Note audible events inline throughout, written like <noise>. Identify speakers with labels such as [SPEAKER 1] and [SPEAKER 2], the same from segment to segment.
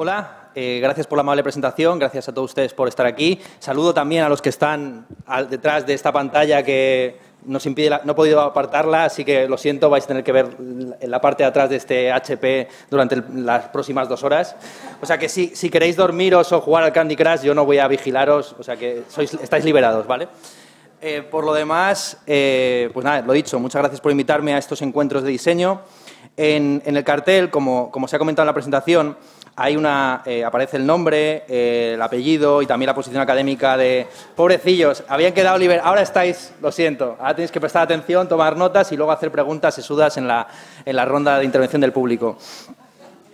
[SPEAKER 1] Hola, eh, gracias por la amable presentación, gracias a todos ustedes por estar aquí. Saludo también a los que están detrás de esta pantalla que nos impide no he podido apartarla, así que lo siento, vais a tener que ver la parte de atrás de este HP durante las próximas dos horas. O sea que si, queréis dormiros o jugar al Candy Crush, yo no voy a vigilaros, o sea que sois, estáis liberados, ¿vale? Eh, por lo demás, eh, pues nada, lo dicho, muchas gracias por invitarme a estos encuentros de diseño. En, el cartel, como, como se ha comentado en la presentación, hay una, eh, aparece el nombre, eh, el apellido y también la posición académica de... Pobrecillos, habían quedado liberados, ahora estáis, lo siento, ahora tenéis que prestar atención, tomar notas y luego hacer preguntas sesudas en la, en la ronda de intervención del público.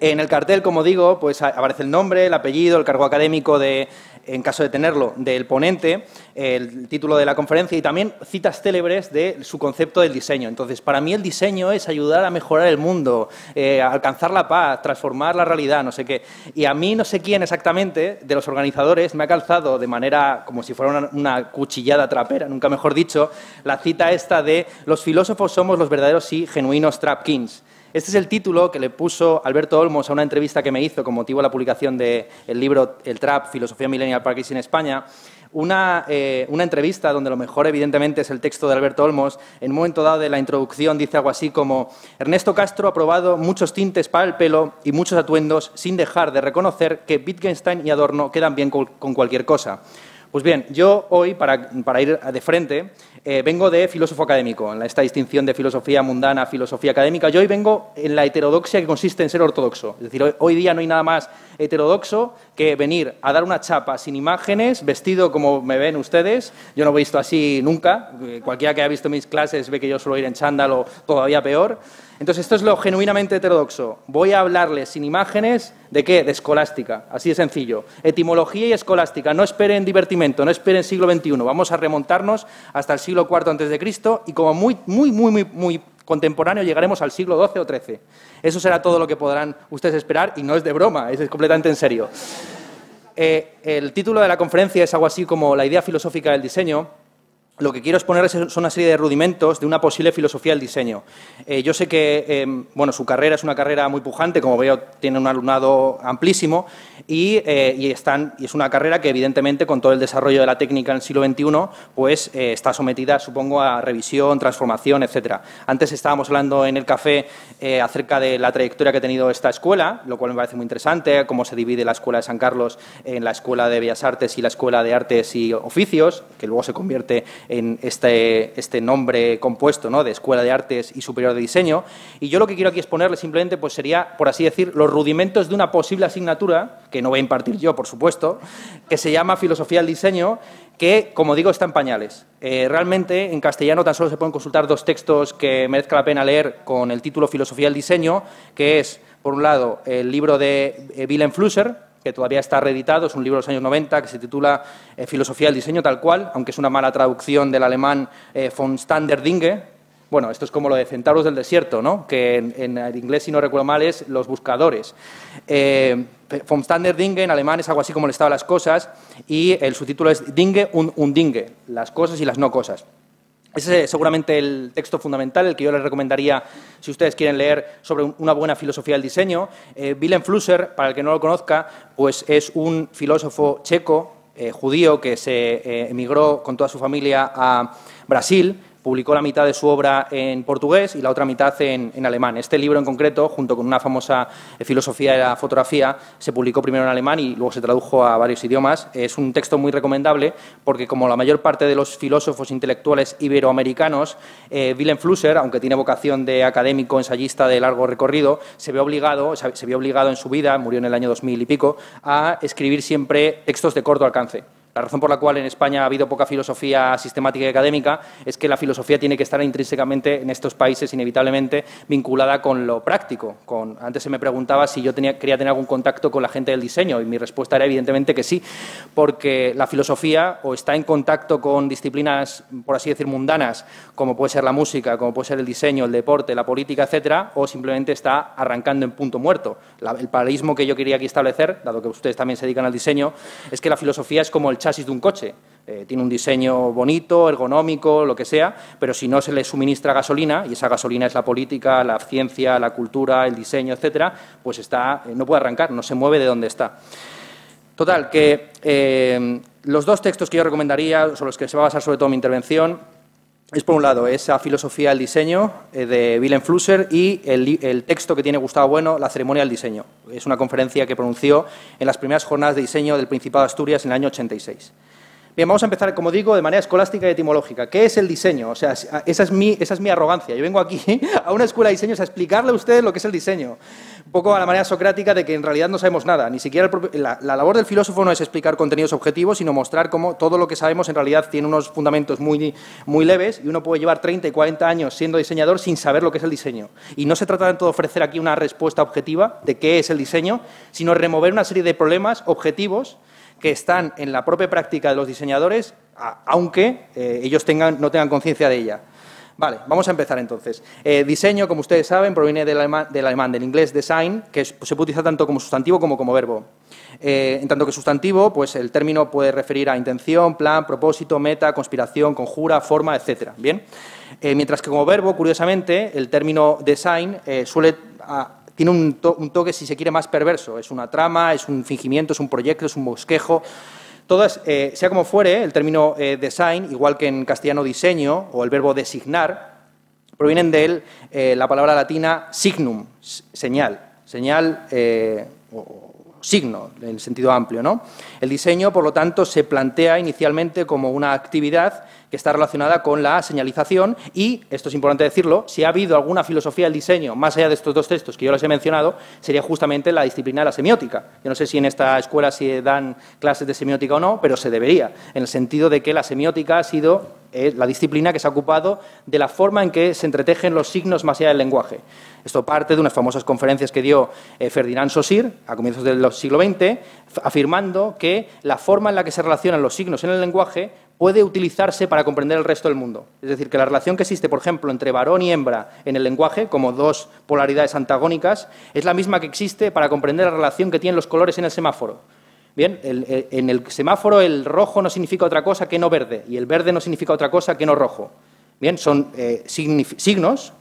[SPEAKER 1] En el cartel, como digo, pues aparece el nombre, el apellido, el cargo académico de, en caso de tenerlo, del ponente, el título de la conferencia y también citas célebres de su concepto del diseño. Entonces, para mí el diseño es ayudar a mejorar el mundo, eh, alcanzar la paz, transformar la realidad, no sé qué. Y a mí no sé quién exactamente de los organizadores me ha calzado de manera como si fuera una, una cuchillada trapera, nunca mejor dicho, la cita esta de los filósofos somos los verdaderos y genuinos trapkins. Este es el título que le puso Alberto Olmos a una entrevista que me hizo con motivo de la publicación del libro El Trap, Filosofía Millennial Parkis en España. Eh, una, entrevista donde lo mejor, evidentemente, es el texto de Alberto Olmos. En un momento dado de la introducción dice algo así como: Ernesto Castro ha probado muchos tintes para el pelo y muchos atuendos sin dejar de reconocer que Wittgenstein y Adorno quedan bien con cualquier cosa. Pues bien, yo hoy, para, para ir de frente, eh, vengo de filósofo académico, en esta distinción de filosofía mundana, filosofía académica. Yo hoy vengo en la heterodoxia que consiste en ser ortodoxo. Es decir, hoy día no hay nada más heterodoxo que venir a dar una chapa sin imágenes, vestido como me ven ustedes. Yo no he visto así nunca. Eh, cualquiera que haya visto mis clases ve que yo suelo ir en chándal todavía peor. Entonces, esto es lo genuinamente heterodoxo. Voy a hablarles sin imágenes de qué? De escolástica. Así de sencillo. Etimología y escolástica. No esperen divertimento, no esperen siglo XXI. Vamos a remontarnos hasta el siglo IV Cristo y como muy, muy, muy, muy, muy contemporáneo llegaremos al siglo XII o XIII. Eso será todo lo que podrán ustedes esperar y no es de broma, es completamente en serio. Eh, el título de la conferencia es algo así como La idea filosófica del diseño lo que quiero exponerles son una serie de rudimentos de una posible filosofía del diseño. Eh, yo sé que eh, bueno, su carrera es una carrera muy pujante, como veo, tiene un alumnado amplísimo eh, y, están, y es una carrera que, evidentemente, con todo el desarrollo de la técnica en el siglo XXI, pues está sometida, supongo, a revisión, transformación, etcétera. Antes estábamos hablando en el café acerca de la trayectoria que ha tenido esta escuela, lo cual me parece muy interesante, cómo se divide la Escuela de San Carlos en la Escuela de Bellas Artes y la Escuela de Artes y Oficios, que luego se convierte en este, este, nombre compuesto ¿no? de Escuela de Artes y Superior de Diseño. Y yo lo que quiero aquí exponerle simplemente pues, sería, por así decir, los rudimentos de una posible asignatura, que no voy a impartir yo, por supuesto, que se llama Filosofía del Diseño, que, como digo, está en pañales. Eh, realmente, en castellano tan solo se pueden consultar dos textos que merezca la pena leer con el título Filosofía del Diseño, que es, por un lado, el libro de eh, Willem Flusser, que todavía está reeditado, es un libro de los años 90 que se titula eh, Filosofía del diseño tal cual, aunque es una mala traducción del alemán eh, von Standerdinge. Bueno, esto es como lo de Centauros del Desierto, ¿no? que en, inglés, si no recuerdo mal, es Los Buscadores. Eh, von Standerdinge en alemán es algo así como el estado las cosas y el subtítulo es Dinge und dinge, las cosas y las no cosas. Ese es seguramente el texto fundamental, el que yo les recomendaría si ustedes quieren leer sobre una buena filosofía del diseño. Eh, Willem Flusser, para el que no lo conozca, pues es un filósofo checo, eh, judío, que se eh, emigró con toda su familia a Brasil publicó la mitad de su obra en portugués y la otra mitad en, alemán. Este libro en concreto, junto con una famosa eh, filosofía de la fotografía, se publicó primero en alemán y luego se tradujo a varios idiomas. Es un texto muy recomendable porque, como la mayor parte de los filósofos intelectuales iberoamericanos, eh, Flusser, aunque tiene vocación de académico ensayista de largo recorrido, se vio obligado, se vio obligado en su vida, murió en el año 2000 y pico, a escribir siempre textos de corto alcance. La razón por la cual en España ha habido poca filosofía sistemática y académica es que la filosofía tiene que estar intrínsecamente en estos países, inevitablemente, vinculada con lo práctico. antes se me preguntaba si yo quería tener algún contacto con la gente del diseño y mi respuesta era evidentemente que sí, porque la filosofía o está en contacto con disciplinas, por así decir, mundanas, como puede ser la música, como puede ser el diseño, el deporte, la política, etcétera, o simplemente está arrancando en punto muerto. el paralismo que yo quería aquí establecer, dado que ustedes también se dedican al diseño, es que la filosofía es como el chasis de un coche. Eh, tiene un diseño bonito, ergonómico, lo que sea, pero si no se le suministra gasolina, y esa gasolina es la política, la ciencia, la cultura, el diseño, etcétera, pues está, eh, no puede arrancar, no se mueve de donde está. Total, que eh, los dos textos que yo recomendaría, sobre los que se va a basar sobre todo mi intervención, es por un lado esa filosofía del diseño eh, de Willem Flusser y el, el, texto que tiene Gustavo Bueno, La ceremonia del diseño. Es una conferencia que pronunció en las primeras jornadas de diseño del Principado de Asturias en el año 86. Bien, vamos a empezar, como digo, de manera escolástica y etimológica. ¿Qué es el diseño? O sea, esa es mi, esa es mi arrogancia. Yo vengo aquí <laughs> a una escuela de diseños a explicarle a ustedes lo que es el diseño. Un poco a la manera socrática de que en realidad no sabemos nada. Ni siquiera la, labor del filósofo no es explicar contenidos objetivos, sino mostrar cómo todo lo que sabemos en realidad tiene unos fundamentos muy, muy leves y uno puede llevar 30 y 40 años siendo diseñador sin saber lo que es el diseño. Y no se trata tanto de ofrecer aquí una respuesta objetiva de qué es el diseño, sino remover una serie de problemas objetivos que están en la propia práctica de los diseñadores, aunque eh, ellos tengan, no tengan conciencia de ella. Vale, vamos a empezar entonces. Eh, diseño, como ustedes saben, proviene del alemán, del, del inglés design, que se puede utilizar tanto como sustantivo como como verbo. Eh, en tanto que sustantivo, pues el término puede referir a intención, plan, propósito, meta, conspiración, conjura, forma, etc. Bien, mientras que como verbo, curiosamente, el término design suele tiene un, toque, si se quiere, más perverso. Es una trama, es un fingimiento, es un proyecto, es un bosquejo. Todas, eh, sea como fuere, el término eh, design, igual que en castellano diseño o el verbo designar, provienen de él eh, la palabra latina signum, señal, señal o, signo, en el sentido amplio. ¿no? El diseño, por lo tanto, se plantea inicialmente como una actividad que está relacionada con la señalización y, esto es importante decirlo, si ha habido alguna filosofía del diseño más allá de estos dos textos que yo les he mencionado, sería justamente la disciplina de la semiótica. Yo no sé si en esta escuela se dan clases de semiótica o no, pero se debería, en el sentido de que la semiótica ha sido es eh, la disciplina que se ha ocupado de la forma en que se entretejen los signos más allá del lenguaje. Esto parte de unas famosas conferencias que dio eh, Ferdinand Saussure a comienzos del siglo XX, afirmando que la forma en la que se relacionan los signos en el lenguaje puede utilizarse para comprender el resto del mundo. Es decir, que la relación que existe, por ejemplo, entre varón y hembra en el lenguaje, como dos polaridades antagónicas, es la misma que existe para comprender la relación que tienen los colores en el semáforo. Bien, en el semáforo el rojo no significa otra cosa que no verde y el verde no significa otra cosa que no rojo. Bien, son eh, signos,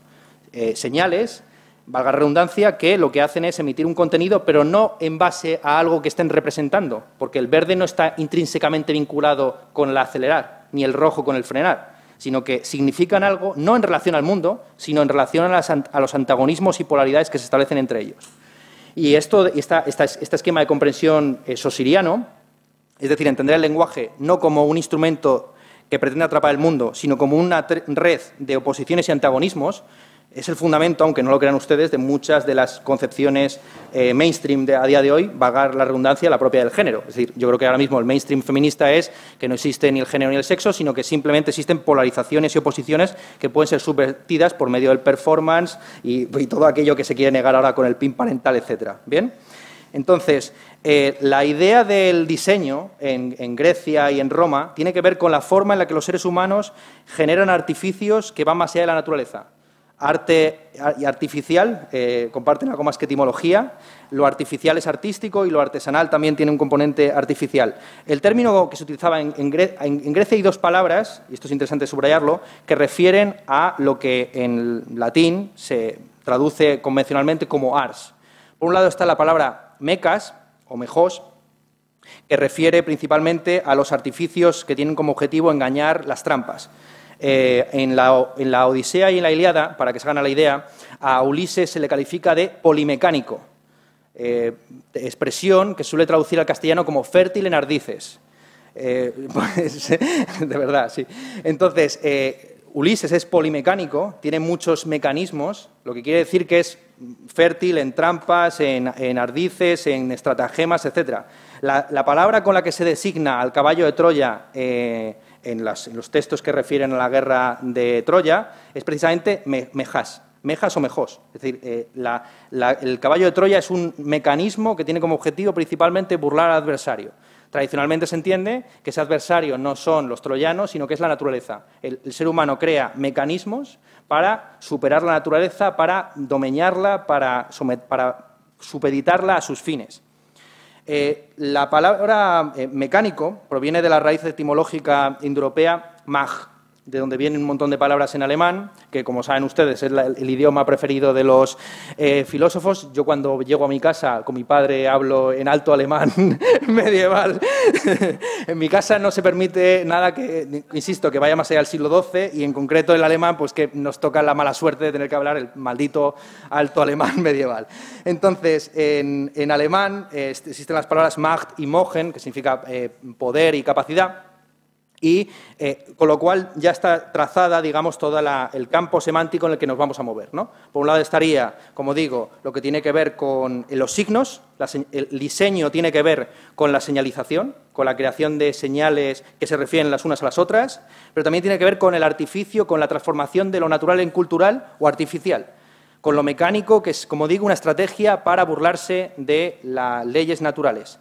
[SPEAKER 1] eh, señales, valga redundancia, que lo que hacen es emitir un contenido, pero no en base a algo que estén representando, porque el verde no está intrínsecamente vinculado con el acelerar, ni el rojo con el frenar, sino que significan algo no en relación al mundo, sino en relación a los antagonismos y polaridades que se establecen entre ellos. Y esto, esta, esta, este esquema de comprensión eh, sosiriano, es decir, entender el lenguaje no como un instrumento que pretende atrapar el mundo, sino como una red de oposiciones y antagonismos, es el fundamento, aunque no lo crean ustedes, de muchas de las concepciones eh, mainstream de, a día de hoy, vagar la redundancia, la propia del género. Es decir, yo creo que ahora mismo el mainstream feminista es que no existe ni el género ni el sexo, sino que simplemente existen polarizaciones y oposiciones que pueden ser subvertidas por medio del performance y, todo aquello que se quiere negar ahora con el pin parental, etcétera. ¿Bien? Entonces, eh, la idea del diseño en, Grecia y en Roma tiene que ver con la forma en la que los seres humanos generan artificios que van más allá de la naturaleza arte y artificial eh, comparten algo más que etimología. Lo artificial es artístico y lo artesanal también tiene un componente artificial. El término que se utilizaba en, en, Grecia hay dos palabras, y esto es interesante subrayarlo, que refieren a lo que en latín se traduce convencionalmente como ars. Por un lado está la palabra mecas o mejos, que refiere principalmente a los artificios que tienen como objetivo engañar las trampas. Eh, en, la, Odisea y en la Iliada, para que se hagan la idea, a Ulises se le califica de polimecánico, eh, expresión que suele traducir al castellano como fértil en ardices. Eh, <laughs> pues, de verdad, sí. Entonces, Ulises es polimecánico, tiene muchos mecanismos, lo que quiere decir que es fértil en trampas, en, ardices, en estratagemas, etc. la, palabra con la que se designa al caballo de Troya en, los textos que refieren a la guerra de Troya, es precisamente mejas, mejas o mejos. Es decir, eh, el caballo de Troya es un mecanismo que tiene como objetivo principalmente burlar al adversario. Tradicionalmente se entiende que ese adversario no son los troyanos, sino que es la naturaleza. El, ser humano crea mecanismos para superar la naturaleza, para domeñarla, para, para supeditarla a sus fines. Eh, la palabra eh, mecánico proviene de la raíz etimológica indoeuropea mag, de donde vienen un montón de palabras en alemán, que como saben ustedes es el idioma preferido de los eh, filósofos. Yo cuando llego a mi casa con mi padre hablo en alto alemán <laughs> medieval. <laughs> en mi casa no se permite nada que, insisto, que vaya más allá del siglo XII y en concreto el alemán, pues que nos toca la mala suerte de tener que hablar el maldito alto alemán <laughs> medieval. Entonces, en, alemán eh, existen las palabras Macht y Mogen, que significa eh, poder y capacidad y eh, con lo cual ya está trazada, digamos, todo el campo semántico en el que nos vamos a mover. Por un lado estaría, como digo, lo que tiene que ver con eh, los signos, el diseño tiene que ver con la señalización, con la creación de señales que se refieren las unas a las otras, pero también tiene que ver con el artificio, con la transformación de lo natural en cultural o artificial con lo mecánico, que es, como digo, una estrategia para burlarse de las leyes naturales.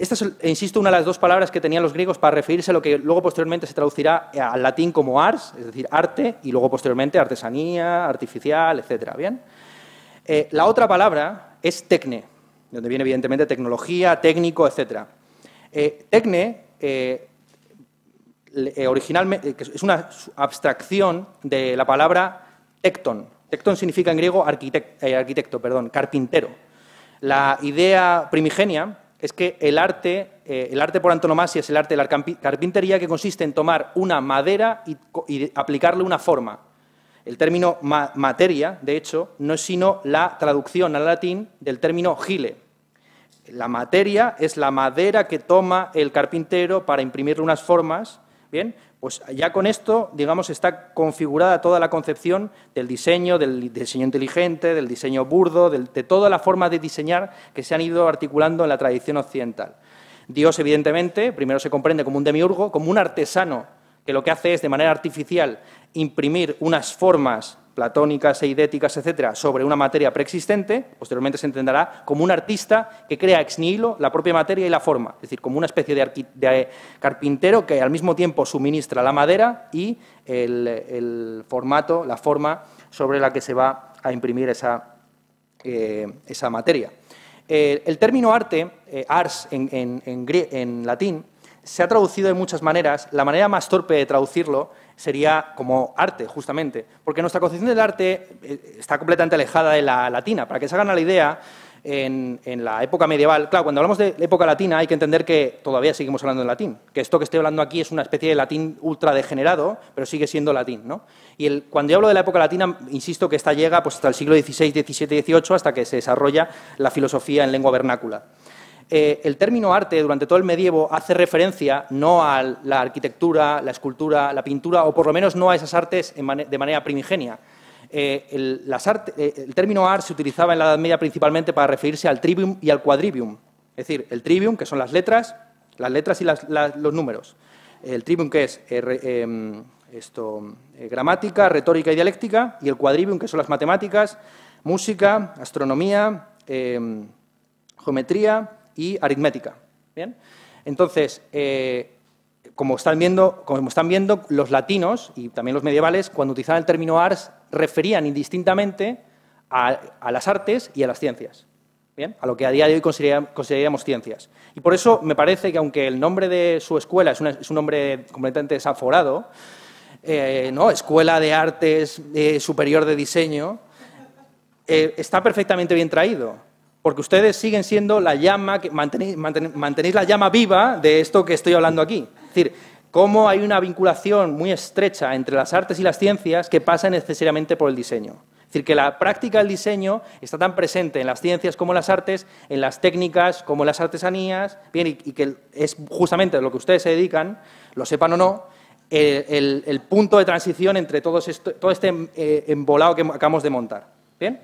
[SPEAKER 1] Esta es, insisto, una de las dos palabras que tenían los griegos para referirse a lo que luego posteriormente se traducirá al latín como ars, es decir, arte, y luego posteriormente artesanía, artificial, etc. ¿bien? Eh, la otra palabra es tecne, donde viene evidentemente tecnología, técnico, etc. Eh, tecne eh, originalmente, es una abstracción de la palabra tecton. Tecton significa en griego arquitecto, arquitecto perdón, carpintero. La idea primigenia es que el arte, eh, el arte por antonomasia es el arte de la carpintería que consiste en tomar una madera y, aplicarle una forma. El término materia, de hecho, no es sino la traducción al latín del término gile. La materia es la madera que toma el carpintero para imprimirle unas formas Bien, pues ya con esto, digamos, está configurada toda la concepción del diseño, del diseño inteligente, del diseño burdo, de toda la forma de diseñar que se han ido articulando en la tradición occidental. Dios, evidentemente, primero se comprende como un demiurgo, como un artesano que lo que hace es, de manera artificial, imprimir unas formas platónicas, eidéticas, etcétera, sobre una materia preexistente, posteriormente se entenderá como un artista que crea ex nihilo la propia materia y la forma, es decir, como una especie de, carpintero que al mismo tiempo suministra la madera y el, formato, la forma sobre la que se va a imprimir esa, eh, materia. Eh, el término arte, eh, ars en, en latín, se ha traducido de muchas maneras. La manera más torpe de traducirlo sería como arte, justamente. Porque nuestra concepción del arte eh, está completamente alejada de la latina. Para que se hagan la idea, en, la época medieval. Claro, cuando hablamos de época latina hay que entender que todavía seguimos hablando en latín, que esto que estoy hablando aquí es una especie de latín ultra degenerado, pero sigue siendo latín. ¿no? Y cuando yo hablo de la época latina, insisto que esta llega pues, hasta el siglo XVI, XVII, XVIII, hasta que se desarrolla la filosofía en lengua vernácula. Eh, el término arte durante todo el medievo hace referencia no a la arquitectura, la escultura, la pintura, o por lo menos no a esas artes de manera primigenia. Eh, el, las arte, eh, término art se utilizaba en la Edad Media principalmente para referirse al trivium y al quadrivium. Es decir, el trivium, que son las letras, las letras y los números. El trivium, que es em, gramática, retórica y dialéctica, y el quadrivium, que son las matemáticas, música, astronomía, em, geometría, y aritmética. ¿Bien? Entonces, eh, como, están viendo, como están viendo, los latinos y también los medievales, cuando utilizaban el término arts, referían indistintamente a, las artes y a las ciencias. ¿Bien? a lo que a día de hoy consideraríamos ciencias. Y por eso me parece que, aunque el nombre de su escuela es, un nombre completamente desaforado, eh, ¿no? Escuela de Artes eh, Superior de Diseño, está perfectamente bien traído. Porque ustedes siguen siendo la llama, que mantenéis, la llama viva de esto que estoy hablando aquí. Es decir, cómo hay una vinculación muy estrecha entre las artes y las ciencias que pasa necesariamente por el diseño. Es decir, que la práctica del diseño está tan presente en las ciencias como en las artes, en las técnicas como en las artesanías, bien, y, que es justamente lo que ustedes se dedican, lo sepan o no, el, punto de transición entre todo, todo este eh, embolado que acabamos de montar. ¿Bien?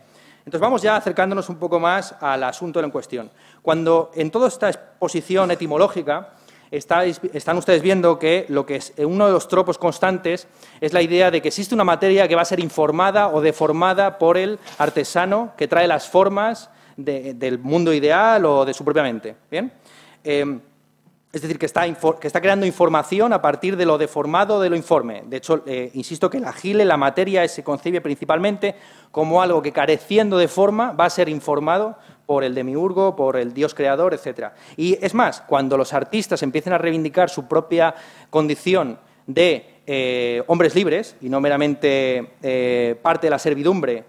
[SPEAKER 1] Entonces vamos ya acercándonos un poco más al asunto en cuestión. Cuando en toda esta exposición etimológica están ustedes viendo que, lo que es, eh, uno de los tropos constantes es la idea de que existe una materia que va a ser informada o deformada por el artesano que trae las formas del mundo ideal o de su propia mente. ¿Bien? Eh, es decir, que está, creando información a partir de lo deformado de lo informe. De hecho, eh, insisto que la GILE, la materia, se concibe principalmente como algo que careciendo de forma va a ser informado por el demiurgo, por el dios creador, etc. Y es más, cuando los artistas empiecen a reivindicar su propia condición de eh, hombres libres y no meramente eh, parte de la servidumbre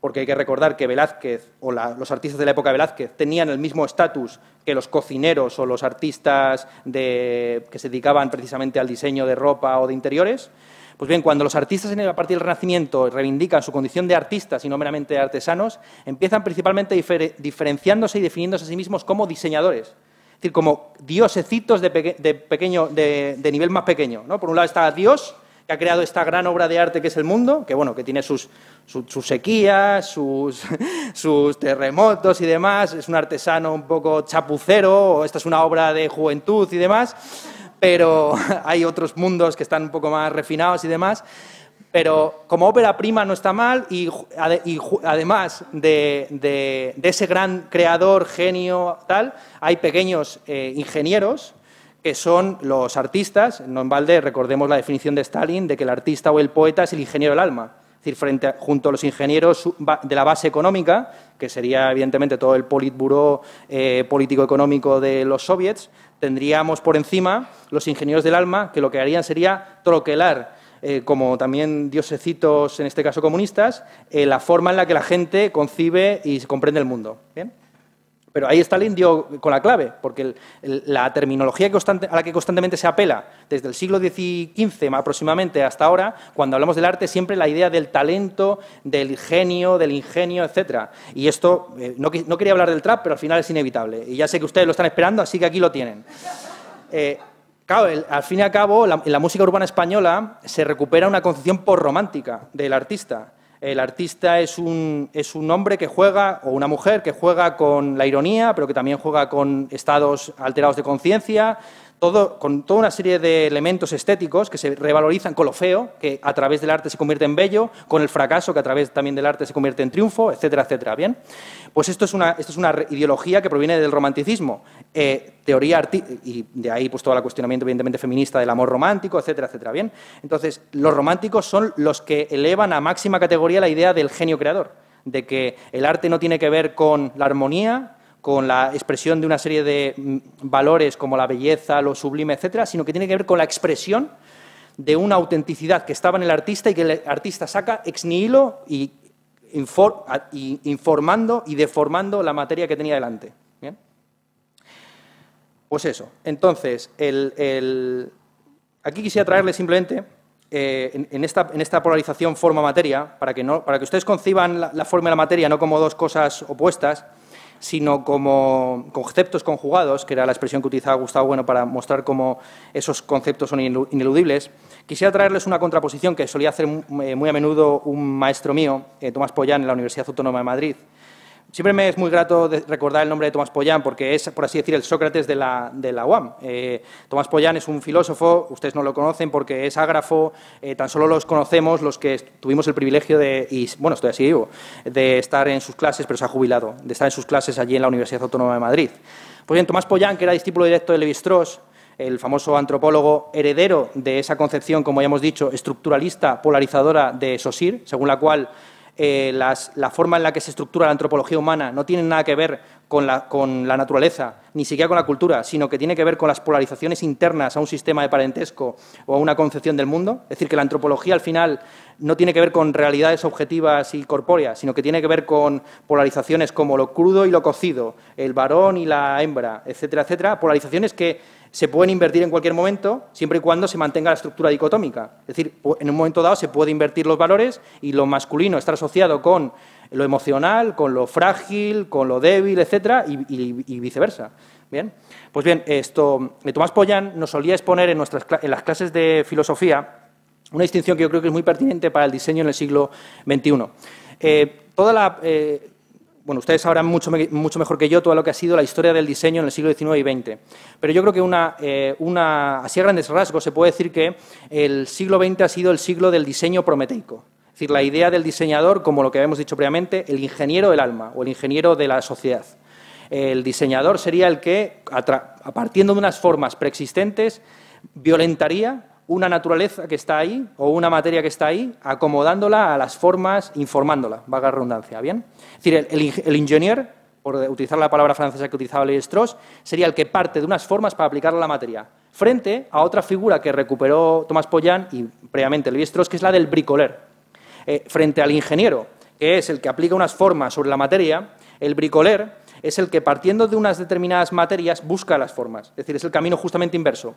[SPEAKER 1] porque hay que recordar que Velázquez o los artistas de la época de Velázquez tenían el mismo estatus que los cocineros o los artistas que se dedicaban precisamente al diseño de ropa o de interiores. Pues bien, cuando los artistas en a partir del Renacimiento reivindican su condición de artistas y no meramente de artesanos, empiezan principalmente diferenciándose y definiéndose a sí mismos como diseñadores. Es decir, como diosecitos de, pequeño, de nivel más pequeño. ¿no? Por un lado está Dios, que ha creado esta gran obra de arte que es el mundo, que bueno, que tiene sus, sequías, <laughs> sus, terremotos y demás, es un artesano un poco chapucero, esta es una obra de juventud y demás, pero <laughs> hay otros mundos que están un poco más refinados y demás. Pero como ópera prima no está mal y, además de, ese gran creador, genio, tal, hay pequeños eh, ingenieros que son los artistas. No en balde recordemos la definición de Stalin de que el artista o el poeta es el ingeniero del alma. Es decir, junto a los ingenieros de la base económica, que sería evidentemente todo el politburo eh, político-económico de los soviets, tendríamos por encima los ingenieros del alma, que lo que harían sería troquelar eh, como también diosecitos, en este caso comunistas, eh, la forma en la que la gente concibe y comprende el mundo. ¿Bien? Pero ahí el indio con la clave, porque la terminología a la que constantemente se apela desde el siglo XV aproximadamente hasta ahora, cuando hablamos del arte, siempre la idea del talento, del genio, del ingenio, etc. Y esto, eh, no, quería hablar del trap, pero al final es inevitable. Y ya sé que ustedes lo están esperando, así que aquí lo tienen. Eh, claro, al fin y al cabo, en la música urbana española se recupera una concepción romántica del artista. El artista es un, hombre que juega, o una mujer que juega con la ironía, pero que también juega con estados alterados de conciencia, con toda una serie de elementos estéticos que se revalorizan con lo feo, que a través del arte se convierte en bello, con el fracaso, que a través también del arte se convierte en triunfo, etcétera, etcétera. Bien, pues esto es una, es una ideología que proviene del romanticismo, eh, teoría artística, y de ahí pues todo el cuestionamiento evidentemente feminista del amor romántico, etcétera, etcétera. Bien, entonces los románticos son los que elevan a máxima categoría la idea del genio creador de que el arte no tiene que ver con la armonía, con la expresión de una serie de mm, valores como la belleza, lo sublime, etcétera, sino que tiene que ver con la expresión de una autenticidad que estaba en el artista y que el artista saca ex nihilo y, informando y deformando la materia que tenía delante. Pues eso. Entonces, aquí quisiera traerle simplemente eh, en, esta, en, esta, polarización forma-materia, para, que no, para que ustedes conciban la, la forma y la materia no como dos cosas opuestas, sino como conceptos conjugados, que era la expresión que utilizaba Gustavo Bueno para mostrar cómo esos conceptos son ineludibles, quisiera traerles una contraposición que solía hacer eh, muy a menudo un maestro mío, eh, Tomás Pollán, en la Universidad Autónoma de Madrid, Siempre me es muy grato recordar el nombre de Tomás Pollán porque es, por así decir, el Sócrates de la, de la UAM. Eh, Tomás Pollán es un filósofo, ustedes no lo conocen porque es ágrafo, eh, tan solo los conocemos los que tuvimos el privilegio de, y bueno, estoy así vivo, de estar en sus clases, pero se ha jubilado, de estar en sus clases allí en la Universidad Autónoma de Madrid. Pues Tomás Pollán, que era discípulo directo de Levi-Strauss, el famoso antropólogo heredero de esa concepción, como ya hemos dicho, estructuralista, polarizadora de Sosir, según la cual eh, las, la forma en la que se estructura la antropología humana no tiene nada que ver con la, con la naturaleza, ni siquiera con la cultura, sino que tiene que ver con las polarizaciones internas a un sistema de parentesco o a una concepción del mundo. Es decir, que la antropología al final no tiene que ver con realidades objetivas y corpóreas, sino que tiene que ver con polarizaciones como lo crudo y lo cocido, el varón y la hembra, etcétera, etcétera. Polarizaciones que se pueden invertir en cualquier momento, siempre y cuando se mantenga la estructura dicotómica. Es decir, en un momento dado se puede invertir los valores y lo masculino está asociado con lo emocional, con lo frágil, con lo débil, etcétera, y, viceversa. Bien, pues bien, esto eh, Tomás Pollán nos solía exponer en, nuestras, las clases de filosofía una distinción que yo creo que es muy pertinente para el diseño en el siglo XXI. Eh, toda la, eh, bueno, ustedes sabrán mucho, mejor que yo todo lo que ha sido la historia del diseño en el siglo XIX y XX. Pero yo creo que eh, así a grandes rasgos se puede decir que el siglo XX ha sido el siglo del diseño prometeico. Es decir, la idea del diseñador, como lo que habíamos dicho previamente, el ingeniero del alma o el ingeniero de la sociedad. El diseñador sería el que, a partir de unas formas preexistentes, violentaría una naturaleza que está ahí o una materia que está ahí, acomodándola a las formas, informándola, vaga la redundancia. ¿bien? Es decir, el, ingeniero, por utilizar la palabra francesa que utilizaba levi Strauss, sería el que parte de unas formas para aplicarla a la materia, frente a otra figura que recuperó Tomás Pollán y previamente levi Strauss, que es la del bricoler. Eh, frente al ingeniero, que es el que aplica unas formas sobre la materia, el bricoler es el que partiendo de unas determinadas materias busca las formas, es decir, es el camino justamente inverso.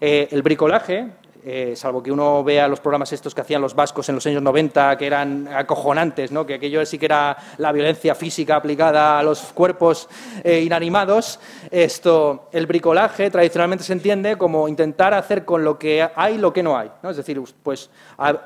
[SPEAKER 1] Eh, el bricolaje eh, salvo que uno vea los programas estos que hacían los vascos en los años 90, que eran acojonantes, ¿no? que aquello sí que era la violencia física aplicada a los cuerpos eh, inanimados, esto, el bricolaje tradicionalmente se entiende como intentar hacer con lo que hay lo que no hay. ¿no? Es decir, pues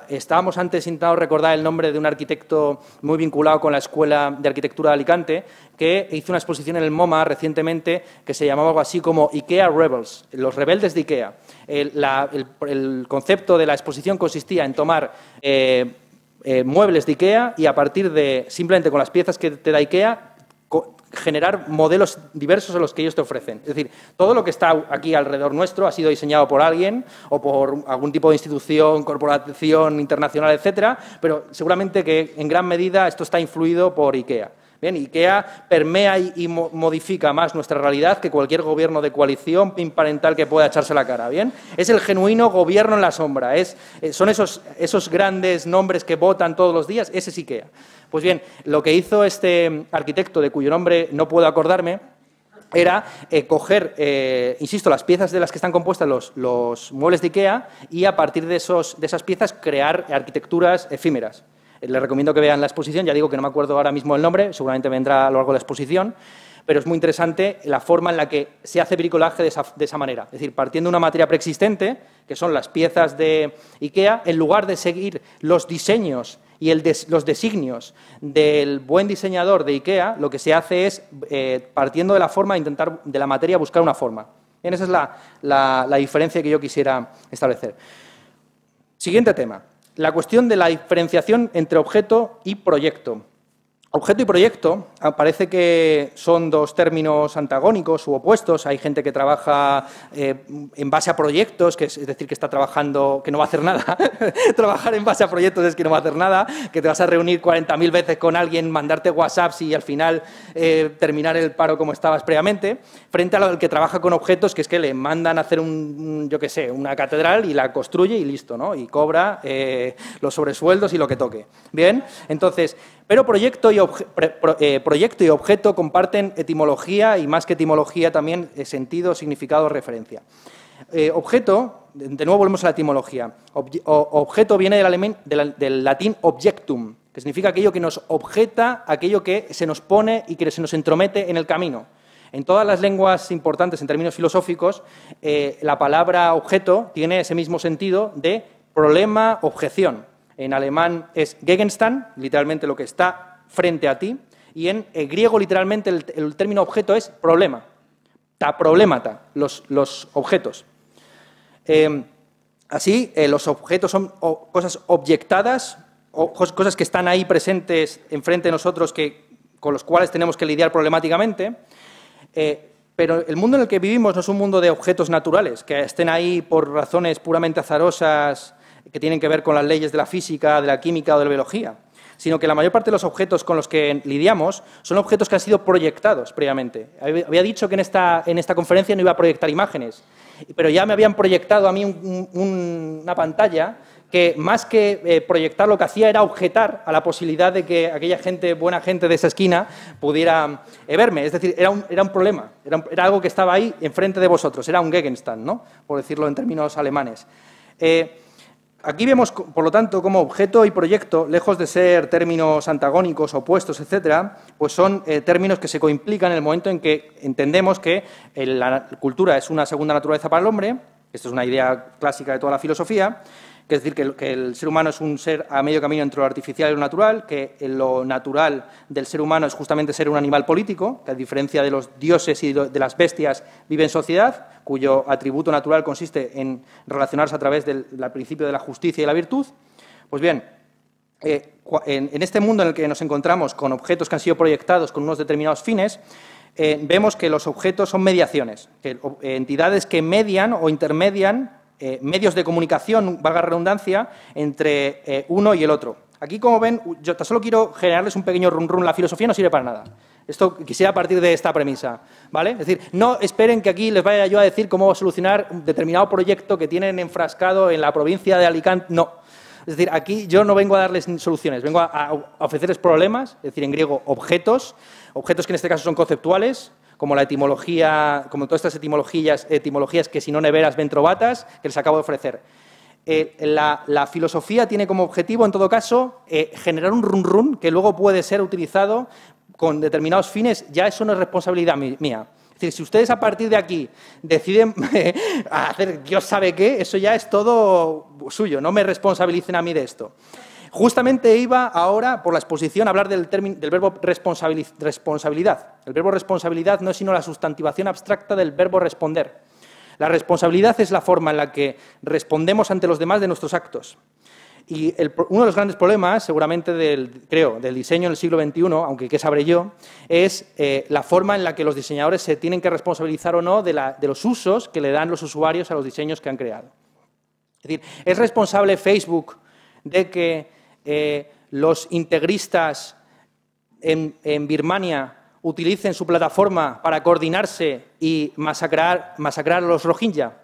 [SPEAKER 1] estábamos antes intentando recordar el nombre de un arquitecto muy vinculado con la Escuela de Arquitectura de Alicante, que hizo una exposición en el MoMA recientemente que se llamaba algo así como IKEA Rebels, los rebeldes de IKEA. El, concepto de la exposición consistía en tomar eh, eh, muebles de IKEA y a partir de, simplemente con las piezas que te da IKEA, generar modelos diversos a los que ellos te ofrecen. Es decir, todo lo que está aquí alrededor nuestro ha sido diseñado por alguien o por algún tipo de institución, corporación internacional, etcétera, pero seguramente que en gran medida esto está influido por IKEA. Bien, IKEA permea y, modifica más nuestra realidad que cualquier gobierno de coalición imparental que pueda echarse la cara. Bien, es el genuino gobierno en la sombra. Eh, son esos, grandes nombres que votan todos los días. Ese es IKEA. Pues bien, lo que hizo este mm, arquitecto, de cuyo nombre no puedo acordarme, era eh, coger, eh, insisto, las piezas de las que están compuestas los, muebles de IKEA y a partir de esas piezas crear arquitecturas efímeras. Les recomiendo que vean la exposición, ya digo que no me acuerdo ahora mismo el nombre, seguramente vendrá a lo largo de la exposición, pero es muy interesante la forma en la que se hace bricolaje de esa, manera. Es decir, partiendo de una materia preexistente, que son las piezas de IKEA, en lugar de seguir los diseños y los designios del buen diseñador de IKEA, lo que se hace es, eh, partiendo de la forma, intentar de la materia buscar una forma. esa es la diferencia que yo quisiera establecer. Siguiente tema la cuestión de la diferenciación entre objeto y proyecto. Objeto y proyecto ah, parece que son dos términos antagónicos u opuestos. Hay gente que trabaja eh, en base a proyectos, que es, decir, que está trabajando, que no va a hacer nada. <laughs> Trabajar en base a proyectos es que no va a hacer nada, que te vas a reunir 40.000 veces con alguien, mandarte WhatsApps y al final eh, terminar el paro como estabas previamente, frente al que trabaja con objetos, que es que le mandan a hacer un, yo qué sé, una catedral y la construye y listo, ¿no? Y cobra eh, los sobresueldos y lo que toque. Bien, entonces pero eh, proyecto y, objeto comparten etimología y más que etimología también eh, sentido, significado, referencia. Eh, objeto, de nuevo volvemos a la etimología. objeto viene del, latín objectum, que significa aquello que nos objeta, aquello que se nos pone y que se nos entromete en el camino. En todas las lenguas importantes en términos filosóficos, la palabra objeto tiene ese mismo sentido de problema, objeción en alemán es Gegenstand, literalmente lo que está frente a ti, y en eh, griego literalmente el, término objeto es problema, ta problemata, los, los objetos. Em, así, eh, los objetos son cosas objetadas, o, cosas que están ahí presentes enfrente de nosotros que, con los cuales tenemos que lidiar problemáticamente. Eh, pero el mundo en el que vivimos no es un mundo de objetos naturales, que estén ahí por razones puramente azarosas que tienen que ver con las leyes de la física, de la química o de la biología, sino que la mayor parte de los objetos con los que lidiamos son objetos que han sido proyectados previamente. Había dicho que en esta, en esta conferencia no iba a proyectar imágenes, pero ya me habían proyectado a mí una pantalla que más que eh, proyectar lo que hacía era objetar a la posibilidad de que aquella gente, buena gente de esa esquina, pudiera eh, verme. Es decir, era un, era un problema, era, algo que estaba ahí enfrente de vosotros, era un Gegenstand, ¿no? por decirlo en términos alemanes. Eh, Aquí vemos, por lo tanto, cómo objeto y proyecto, lejos de ser términos antagónicos, opuestos, etcétera, pues son eh, términos que se coimplican en el momento en que entendemos que eh, la cultura es una segunda naturaleza para el hombre, esta es una idea clásica de toda la filosofía, es decir, que el, ser humano es un ser a medio camino entre lo artificial y lo natural, que lo natural del ser humano es justamente ser un animal político, que a diferencia de los dioses y de las bestias vive en sociedad, cuyo atributo natural consiste en relacionarse a través del, principio de la justicia y la virtud. Pues bien, eh, en, este mundo en el que nos encontramos con objetos que han sido proyectados con unos determinados fines, eh, vemos que los objetos son mediaciones, entidades que median o intermedian eh, medios de comunicación, valga redundancia, entre eh, uno y el otro. Aquí, como ven, yo solo quiero generarles un pequeño run La filosofía no sirve para nada. Esto quisiera partir de esta premisa, ¿vale? Es decir, no esperen que aquí les vaya yo a decir cómo solucionar un determinado proyecto que tienen enfrascado en la provincia de Alicante. No. Es decir, aquí yo no vengo a darles soluciones, vengo a ofrecerles problemas, es decir, en griego, objetos, objetos que en este caso son conceptuales, como la etimología, como todas estas etimologías, etimologías que si no neveras, ven trovatas, que les acabo de ofrecer. Eh, la, filosofía tiene como objetivo, en todo caso, eh, generar un run run que luego puede ser utilizado con determinados fines, ya eso no es responsabilidad mía. Es decir, si ustedes a partir de aquí deciden <laughs> hacer Dios sabe qué, eso ya es todo suyo, no me responsabilicen a mí de esto. Justamente iba ahora, por la exposición, a hablar del, verbo responsabilidad. El verbo responsabilidad no es sino la sustantivación abstracta del verbo responder. La responsabilidad es la forma en la que respondemos ante los demás de nuestros actos. Y uno de los grandes problemas, seguramente, del, creo, del diseño en el siglo XXI, aunque qué sabré yo, es eh, la forma en la que los diseñadores se tienen que responsabilizar o no de los usos que le dan los usuarios a los diseños que han creado. Es decir, ¿es responsable Facebook de que eh, los integristas en, Birmania utilicen su plataforma para coordinarse y masacrar, a los Rohingya?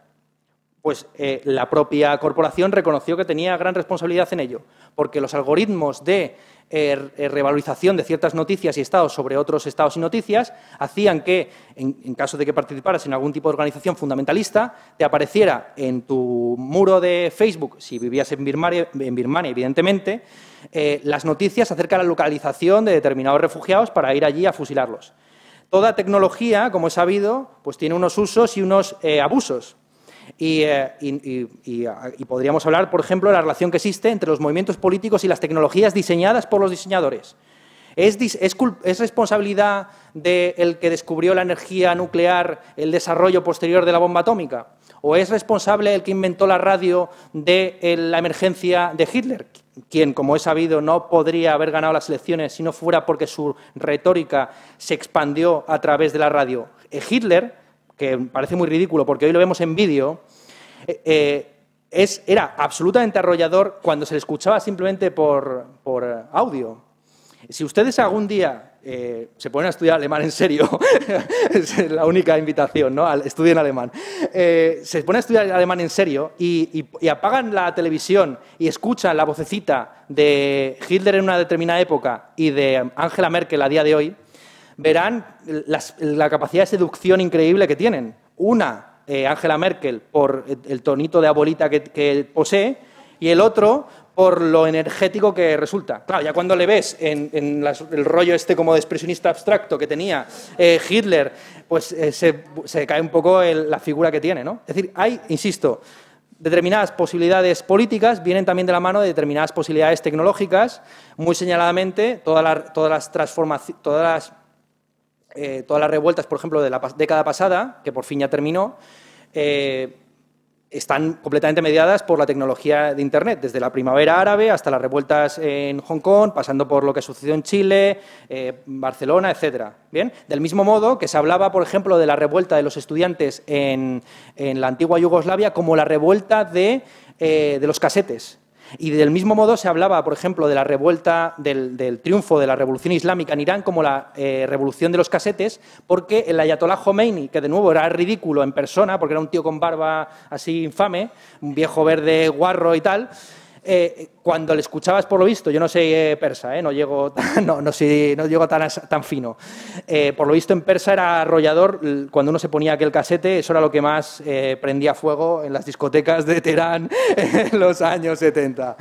[SPEAKER 1] Pues eh, la propia corporación reconoció que tenía gran responsabilidad en ello, porque los algoritmos de eh, eh, revalorización de ciertas noticias y estados sobre otros estados y noticias hacían que, en, caso de que participaras en algún tipo de organización fundamentalista, te apareciera en tu muro de Facebook, si vivías en Birmania, evidentemente, eh, las noticias acerca de la localización de determinados refugiados para ir allí a fusilarlos. Toda tecnología, como es sabido, pues tiene unos usos y unos abusos. Eh, ah, y, podríamos hablar, por ejemplo, de la relación que existe entre los movimientos políticos y las tecnologías diseñadas por los diseñadores. ¿Es, responsabilidad del que descubrió la energía nuclear el desarrollo posterior de la bomba atómica? ¿O es responsable el que inventó la radio de eh, la emergencia de Hitler, quien, como he sabido, no podría haber ganado las elecciones si no fuera porque su retórica se expandió a través de la radio? Eh, Hitler que parece muy ridículo porque hoy lo vemos en vídeo, eh, eh, es, era absolutamente arrollador cuando se le escuchaba simplemente por, por audio. Si ustedes algún día eh, se ponen a estudiar alemán en serio, <laughs> es la única invitación, ¿no? Estudien alemán. se ponen a estudiar alemán en serio y, apagan la televisión y escuchan la vocecita de Hitler en una determinada época y de Angela Merkel a día de hoy, verán la capacidad de seducción increíble que tienen. Una, eh, Angela Merkel, por el tonito de abuelita que, posee, y el otro, por lo energético que resulta. Claro, ya cuando le ves en, el rollo este como de expresionista abstracto que tenía eh, Hitler, pues eh, se, cae un poco la figura que tiene, Es decir, hay, insisto, determinadas posibilidades políticas vienen también de la mano de determinadas posibilidades tecnológicas, muy señaladamente todas las, todas las transformaciones, todas las eh, todas las revueltas, por ejemplo, de la década pasada, que por fin ya terminó, eh, están completamente mediadas por la tecnología de Internet, desde la primavera árabe hasta las revueltas en Hong Kong, pasando por lo que sucedió en Chile, eh, Barcelona, etc. ¿Bien? Del mismo modo que se hablaba, por ejemplo, de la revuelta de los estudiantes en, la antigua Yugoslavia como la revuelta de los casetes. Y del mismo modo se hablaba, por ejemplo, de la revuelta, del, triunfo de la revolución islámica en Irán como la eh, revolución de los casetes, porque el ayatolá Khomeini, que de nuevo era ridículo en persona, porque era un tío con barba así infame, un viejo verde guarro y tal, eh, cuando le escuchabas, por lo visto, yo no sé eh, persa, eh, no llego, <laughs> no, no, no llego tan, tan fino. por lo visto, en persa era arrollador. Cuando uno se ponía aquel casete, eso era lo que más prendía fuego en las discotecas de Teherán <laughs> en los años 70.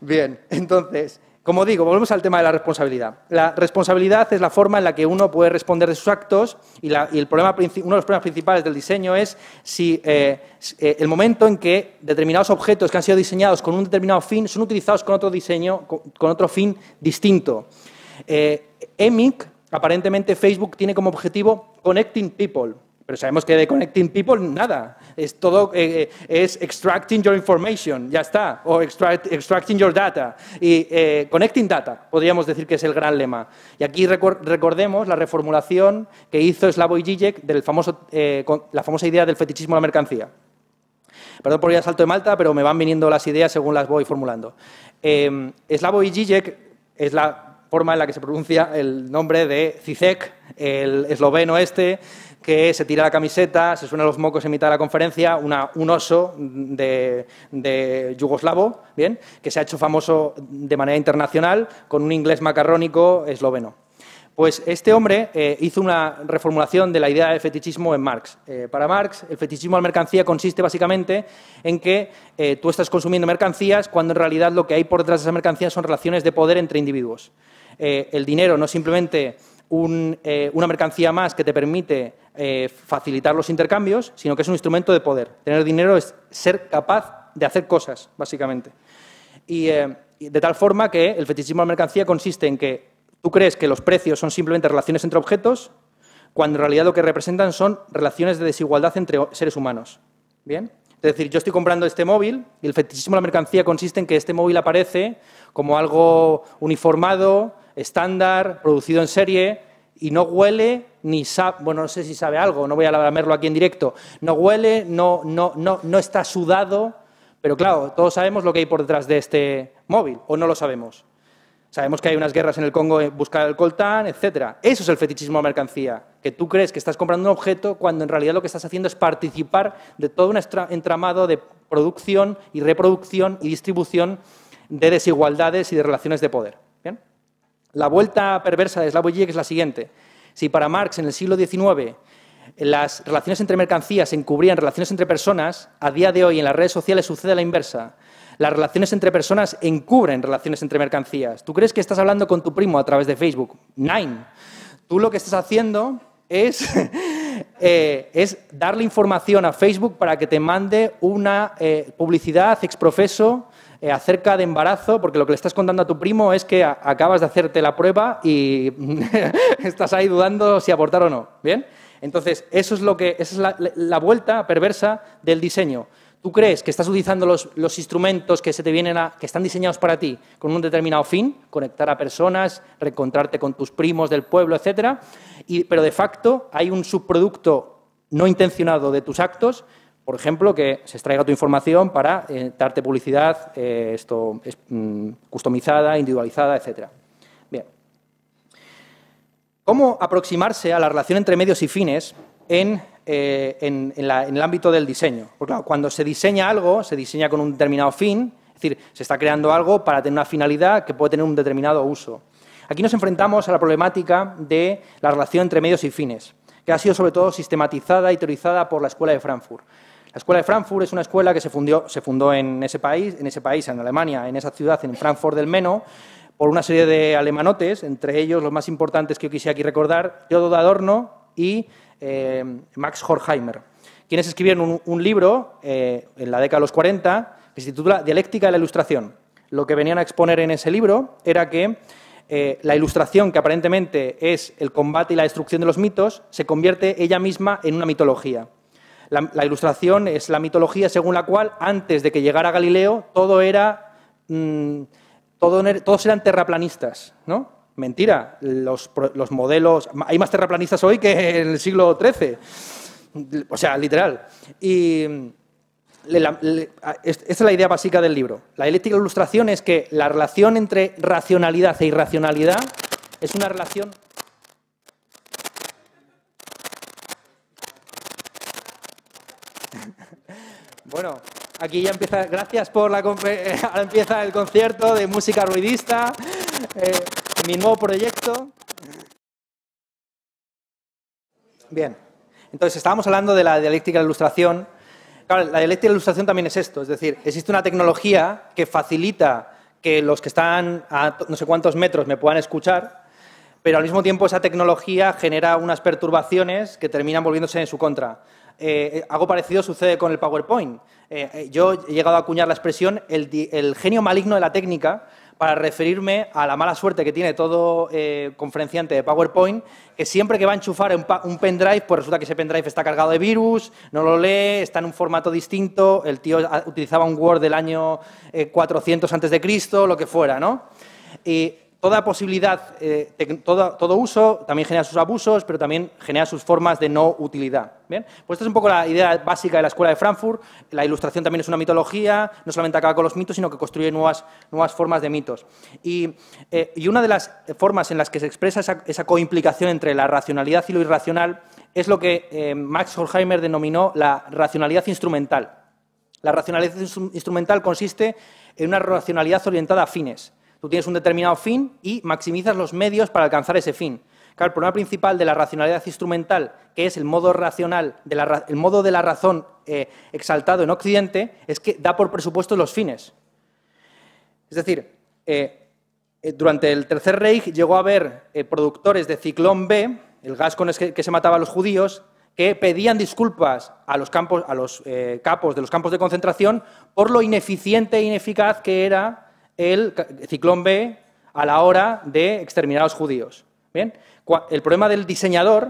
[SPEAKER 1] Bien, entonces, como digo, volvemos al tema de la responsabilidad. La responsabilidad es la forma en la que uno puede responder de sus actos y, el problema, uno de los problemas principales del diseño es si eh, eh, el momento en que determinados objetos que han sido diseñados con un determinado fin son utilizados con otro diseño, con, otro fin distinto. Eh, EMIC, aparentemente Facebook tiene como objetivo Connecting People. Pero sabemos que de Connecting People nada. Es todo eh, eh, es extracting your information, ya está. O extract, extracting your data. Y eh, connecting data, podríamos decir que es el gran lema. Y aquí recordemos la reformulación que hizo Slavoj Žižek de la famosa idea del fetichismo de la mercancía. Perdón por ir a salto de Malta, pero me van viniendo las ideas según las voy formulando. Slavoj Žižek es la forma en la que se pronuncia el nombre de Cicek, el esloveno este, que se tira la camiseta, se suena los mocos en mitad de la conferencia, un oso de, yugoslavo, ¿bien? que se ha hecho famoso de manera internacional con un inglés macarrónico esloveno. Pues este hombre eh, hizo una reformulación de la idea del fetichismo en Marx. Eh, para Marx, el fetichismo a la mercancía consiste básicamente en que eh, tú estás consumiendo mercancías cuando en realidad lo que hay por detrás de esas mercancías son relaciones de poder entre individuos. el dinero no simplemente eh, una mercancía más que te permite eh, facilitar los intercambios, sino que es un instrumento de poder. Tener dinero es ser capaz de hacer cosas, básicamente. Eh, y, de tal forma que el fetichismo de la mercancía consiste en que tú crees que los precios son simplemente relaciones entre objetos, cuando en realidad lo que representan son relaciones de desigualdad entre seres humanos. ¿Bien? Es decir, yo estoy comprando este móvil y el fetichismo de la mercancía consiste en que este móvil aparece como algo uniformado, estándar, producido en serie, y no huele ni sabe, bueno, no sé si sabe algo, no voy a lamerlo aquí en directo, no huele, no, no, no, no está sudado, pero claro, todos sabemos lo que hay por detrás de este móvil, o no lo sabemos. Sabemos que hay unas guerras en el Congo en buscar el coltán, etcétera. Eso es el fetichismo de mercancía, que tú crees que estás comprando un objeto cuando en realidad lo que estás haciendo es participar de todo un entramado de producción y reproducción y distribución de desigualdades y de relaciones de poder. La vuelta perversa de Slavoj es la siguiente. Si para Marx en el siglo XIX las relaciones entre mercancías encubrían relaciones entre personas, a día de hoy en las redes sociales sucede la inversa. Las relaciones entre personas encubren relaciones entre mercancías. Tú crees que estás hablando con tu primo a través de Facebook. Nine. Tú lo que estás haciendo <laughs> eh, es, darle información a Facebook para que te mande una eh, publicidad exprofeso eh, acerca de embarazo, porque lo que le estás contando a tu primo es que acabas de hacerte la prueba y <laughs> estás ahí dudando si abortar o no. ¿Bien? Entonces, eso es lo que, esa es la, vuelta perversa del diseño. Tú crees que estás utilizando los, instrumentos que, se te vienen a, que están diseñados para ti con un determinado fin, conectar a personas, reencontrarte con tus primos del pueblo, etc. Y, pero de facto hay un subproducto no intencionado de tus actos por ejemplo, que se extraiga tu información para eh, darte publicidad eh, esto, es, mm, customizada, individualizada, etc. Bien. ¿Cómo aproximarse a la relación entre medios y fines en, eh, el ámbito del diseño? Porque cuando se diseña algo, se diseña con un determinado fin, es decir, se está creando algo para tener una finalidad que puede tener un determinado uso. Aquí nos enfrentamos a la problemática de la relación entre medios y fines, que ha sido sobre todo sistematizada y teorizada por la Escuela de Frankfurt. La Escuela de Frankfurt es una escuela que se, se fundó en ese, país, en ese país, en Alemania, en esa ciudad, en Frankfurt del Meno, por una serie de alemanotes, entre ellos los más importantes que yo quisiera aquí recordar, Theodor Adorno y eh, Max Horkheimer, quienes escribieron un, libro eh, en la década de los 40 que se titula Dialéctica de la Ilustración. Lo que venían a exponer en ese libro era que eh, la ilustración, que aparentemente es el combate y la destrucción de los mitos, se convierte ella misma en una mitología. La, ilustración es la mitología según la cual antes de que llegara Galileo todo era, mm, todo, er, todos eran terraplanistas, ¿no? Mentira, los, modelos... Hay más terraplanistas hoy que en el siglo XIII, o sea, literal. Y mm, esta es la idea básica del libro. La eléctrica ilustración es que la relación entre racionalidad e irracionalidad es una relación Bueno, aquí ya empieza. Gracias por la. <laughs> Ahora empieza el concierto de música ruidista. Eh, mi nuevo proyecto. Bien. Entonces, estábamos hablando de la dialéctica de la ilustración. Claro, la dialéctica de la ilustración también es esto: es decir, existe una tecnología que facilita que los que están a no sé cuántos metros me puedan escuchar, pero al mismo tiempo esa tecnología genera unas perturbaciones que terminan volviéndose en su contra. Eh, eh, algo parecido sucede con el PowerPoint. Eh, yo he llegado a acuñar la expresión el, genio maligno de la técnica para referirme a la mala suerte que tiene todo conferenciante de PowerPoint, que siempre que va a enchufar un, pendrive, pues resulta que ese pendrive está cargado de virus, no lo lee, está en un formato distinto, el tío ah, utilizaba un Word del año 400 antes de Cristo, lo que fuera, ¿no? Y toda posibilidad, eh, todo, uso también genera sus abusos, pero también genera sus formas de no utilidad. Pues esta es un poco la idea básica de la escuela de Frankfurt. La ilustración también es una mitología, no solamente acaba con los mitos, sino que construye nuevas, formas de mitos. Eh, y, una de las formas en las que se expresa esa, coimplicación entre la racionalidad y lo irracional es lo que eh, Max Horkheimer denominó la racionalidad instrumental. La racionalidad instrumental consiste en una racionalidad orientada a fines. Tú tienes un determinado fin y maximizas los medios para alcanzar ese fin. Claro, el problema principal de la racionalidad instrumental, que es el modo racional, de la, el modo de la razón eh, exaltado en Occidente, es que da por presupuesto los fines. Es decir, eh, eh, durante el Tercer Reich llegó a haber productores de Ciclón B, el gas con el que, se mataba a los judíos, que pedían disculpas a los, campos, a los capos de los campos de concentración por lo ineficiente e ineficaz que era el ciclón B a la hora de exterminar a los judíos. ¿Bien? El problema del diseñador,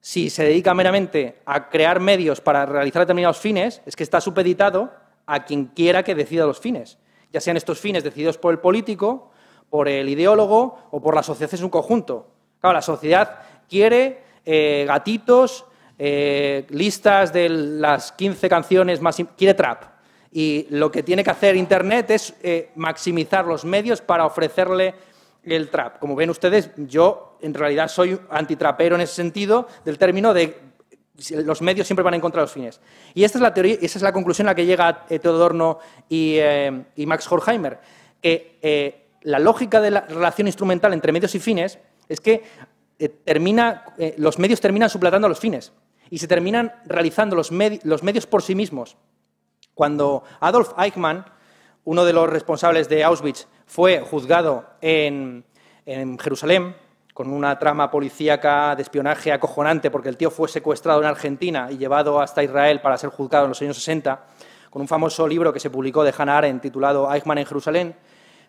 [SPEAKER 1] si se dedica meramente a crear medios para realizar determinados fines, es que está supeditado a quien quiera que decida los fines, ya sean estos fines decididos por el político, por el ideólogo o por la sociedad en su conjunto. Claro, la sociedad quiere eh, gatitos, eh, listas de las 15 canciones más... quiere trap, y lo que tiene que hacer Internet es eh, maximizar los medios para ofrecerle el trap. Como ven ustedes, yo en realidad soy antitrapero en ese sentido del término de los medios siempre van a encontrar los fines. Y esta es la teoría, esa es la conclusión a la que llega eh, Teodorno eh, y, Max Horkheimer, que la lógica de la relación instrumental entre medios y fines es que termina, los medios terminan suplantando a los fines y se terminan realizando los medios por sí mismos. Cuando Adolf Eichmann, uno de los responsables de Auschwitz, fue juzgado en, Jerusalén, con una trama policíaca de espionaje acojonante, porque el tío fue secuestrado en Argentina y llevado hasta Israel para ser juzgado en los años 60, con un famoso libro que se publicó de Hannah Arendt titulado Eichmann en Jerusalén,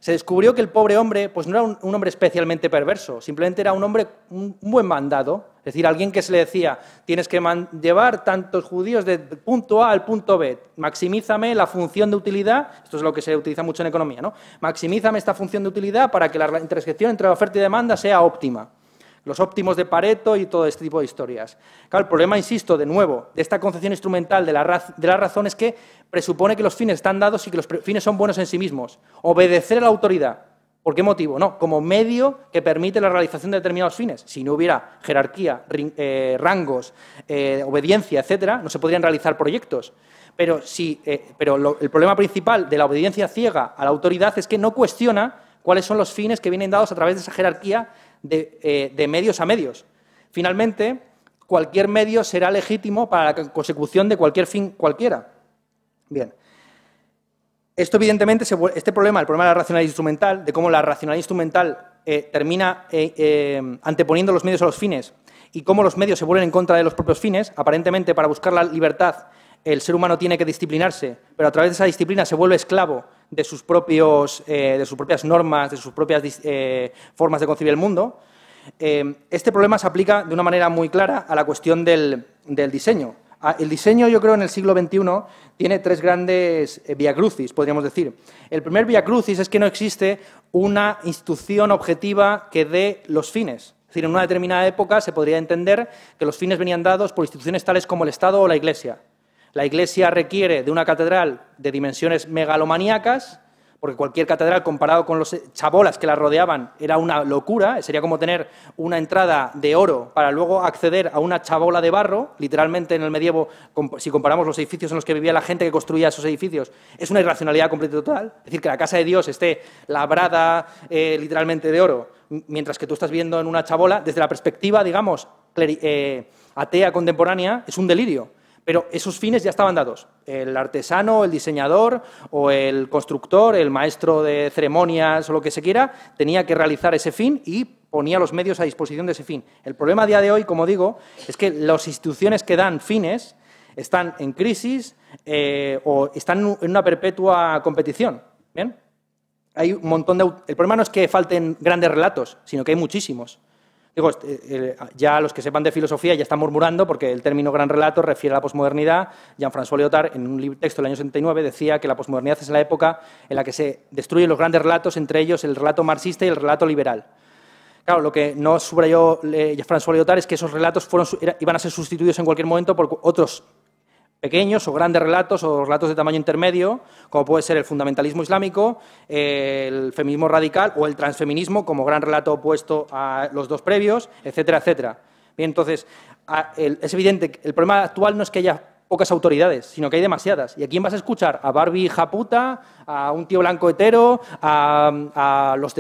[SPEAKER 1] se descubrió que el pobre hombre pues no era un, hombre especialmente perverso, simplemente era un hombre, un, buen mandado, es decir, alguien que se le decía, tienes que llevar tantos judíos de punto A al punto B, maximízame la función de utilidad, esto es lo que se utiliza mucho en economía, ¿no? maximízame esta función de utilidad para que la intersección entre oferta y demanda sea óptima los óptimos de Pareto y todo este tipo de historias. el problema, insisto, de nuevo, de esta concepción instrumental de la, razón es que presupone que los fines están dados y que los fines son buenos en sí mismos. Obedecer a la autoridad. ¿Por qué motivo? No, como medio que permite la realización de determinados fines. Si no hubiera jerarquía, eh, rangos, eh, obediencia, etcétera, no se podrían realizar proyectos. Pero, eh, pero el problema principal de la obediencia ciega a la autoridad es que no cuestiona cuáles son los fines que vienen dados a través de esa jerarquía eh, de, medios a medios. Finalmente, cualquier medio será legítimo para la consecución de cualquier fin cualquiera. Bien. Esto, evidentemente, este problema, el problema de la racionalidad instrumental, de cómo la racionalidad instrumental eh, termina eh, anteponiendo los medios a los fines y cómo los medios se vuelven en contra de los propios fines, aparentemente para buscar la libertad el ser humano tiene que disciplinarse, pero a través de esa disciplina se vuelve esclavo de sus, eh, propias normas, de sus propias eh, formas de concebir el mundo, eh, este problema se aplica de una manera muy clara a la cuestión del, diseño. Ah, el diseño, yo creo, en el siglo XXI tiene tres grandes via podríamos decir. El primer viacrucis es que no existe una institución objetiva que dé los fines. Es decir, en una determinada época se podría entender que los fines venían dados por instituciones tales como el Estado o la Iglesia. La iglesia requiere de una catedral de dimensiones megalomaníacas, porque cualquier catedral comparado con los chabolas que la rodeaban era una locura, sería como tener una entrada de oro para luego acceder a una chabola de barro, literalmente en el medievo, si comparamos los edificios en los que vivía la gente que construía esos edificios, es una irracionalidad completa y total, es decir, que la casa de Dios esté labrada eh, literalmente de oro, mientras que tú estás viendo en una chabola, desde la perspectiva, digamos, eh, atea contemporánea, es un delirio. Pero esos fines ya estaban dados. El artesano, el diseñador o el constructor, el maestro de ceremonias o lo que se quiera, tenía que realizar ese fin y ponía los medios a disposición de ese fin. El problema a día de hoy, como digo, es que las instituciones que dan fines están en crisis eh, o están en una perpetua competición. Hay un montón de... El problema no es que falten grandes relatos, sino que hay muchísimos. Digo, este, eh, eh, ya los que sepan de filosofía ya están murmurando porque el término gran relato refiere a la posmodernidad. Jean-François Lyotard, en un texto del año 79, decía que la posmodernidad es la época en la que se destruyen los grandes relatos, entre ellos el relato marxista y el relato liberal. Claro, lo que no subrayó eh, Jean-François Lyotard es que esos relatos iban a ser sustituidos en cualquier momento por otros pequeños o grandes relatos o relatos de tamaño intermedio, como puede ser el fundamentalismo islámico, el feminismo radical o el transfeminismo como gran relato opuesto a los dos previos, etcétera, etcétera. Bien, entonces, es evidente que el problema actual no es que haya pocas autoridades, sino que hay demasiadas. ¿Y a quién vas a escuchar? ¿A Barbie Japuta? ¿A un tío blanco hetero? ¿A, los,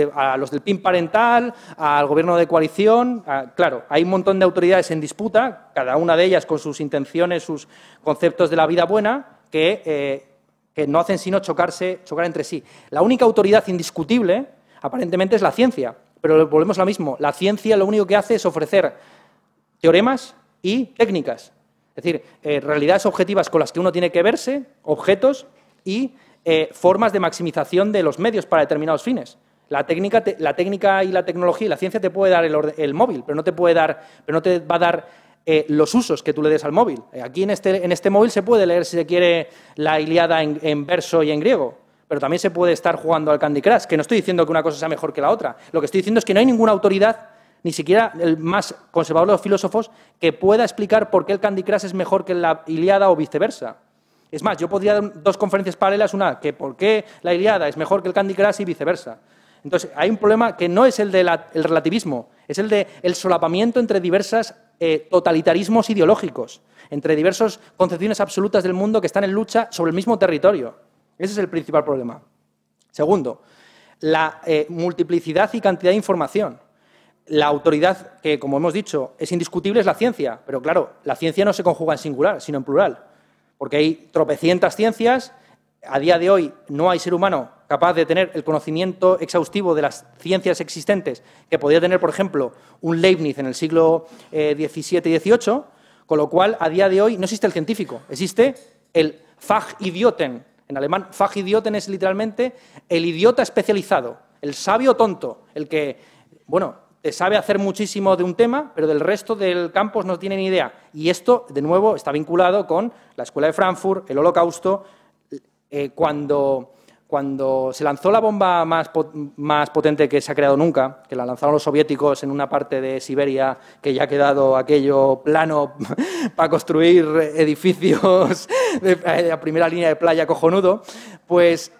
[SPEAKER 1] del PIN parental? ¿Al gobierno de coalición? claro, hay un montón de autoridades en disputa, cada una de ellas con sus intenciones, sus conceptos de la vida buena, eh, que, no hacen sino chocarse, chocar entre sí. La única autoridad indiscutible, aparentemente, es la ciencia. Pero volvemos a lo mismo. La ciencia lo único que hace es ofrecer teoremas y técnicas. Es decir, eh, realidades objetivas con las que uno tiene que verse, objetos y eh, formas de maximización de los medios para determinados fines. La técnica, la técnica y la tecnología y la ciencia te puede dar el, móvil, pero no te puede dar, pero no te va a dar eh, los usos que tú le des al móvil. Aquí en este, en este móvil se puede leer, si se quiere, la Iliada en, en verso y en griego, pero también se puede estar jugando al Candy Crush, que no estoy diciendo que una cosa sea mejor que la otra. Lo que estoy diciendo es que no hay ninguna autoridad ni siquiera el más conservador de los filósofos, que pueda explicar por qué el Candy Crush es mejor que la Iliada o viceversa. Es más, yo podría dar dos conferencias paralelas, una que por qué la Iliada es mejor que el Candy Crush y viceversa. Entonces, hay un problema que no es el del relativismo, es el del solapamiento entre diversos eh, totalitarismos ideológicos, entre diversas concepciones absolutas del mundo que están en lucha sobre el mismo territorio. Ese es el principal problema. Segundo, la eh, multiplicidad y cantidad de información la autoridad que, como hemos dicho, es indiscutible es la ciencia, pero claro, la ciencia no se conjuga en singular, sino en plural, porque hay tropecientas ciencias, a día de hoy no hay ser humano capaz de tener el conocimiento exhaustivo de las ciencias existentes que podía tener, por ejemplo, un Leibniz en el siglo XVII eh, y XVIII, con lo cual a día de hoy no existe el científico, existe el Fachidioten. En alemán, Fachidioten es literalmente el idiota especializado, el sabio tonto, el que, bueno, eh, sabe hacer muchísimo de un tema, pero del resto del campo no tiene ni idea. Y esto, de nuevo, está vinculado con la Escuela de Frankfurt, el Holocausto. Eh, cuando, cuando, se lanzó la bomba más, más potente que se ha creado nunca, que la lanzaron los soviéticos en una parte de Siberia que ya ha quedado aquello plano <laughs> para construir edificios <laughs> eh, de, primera línea de playa cojonudo, pues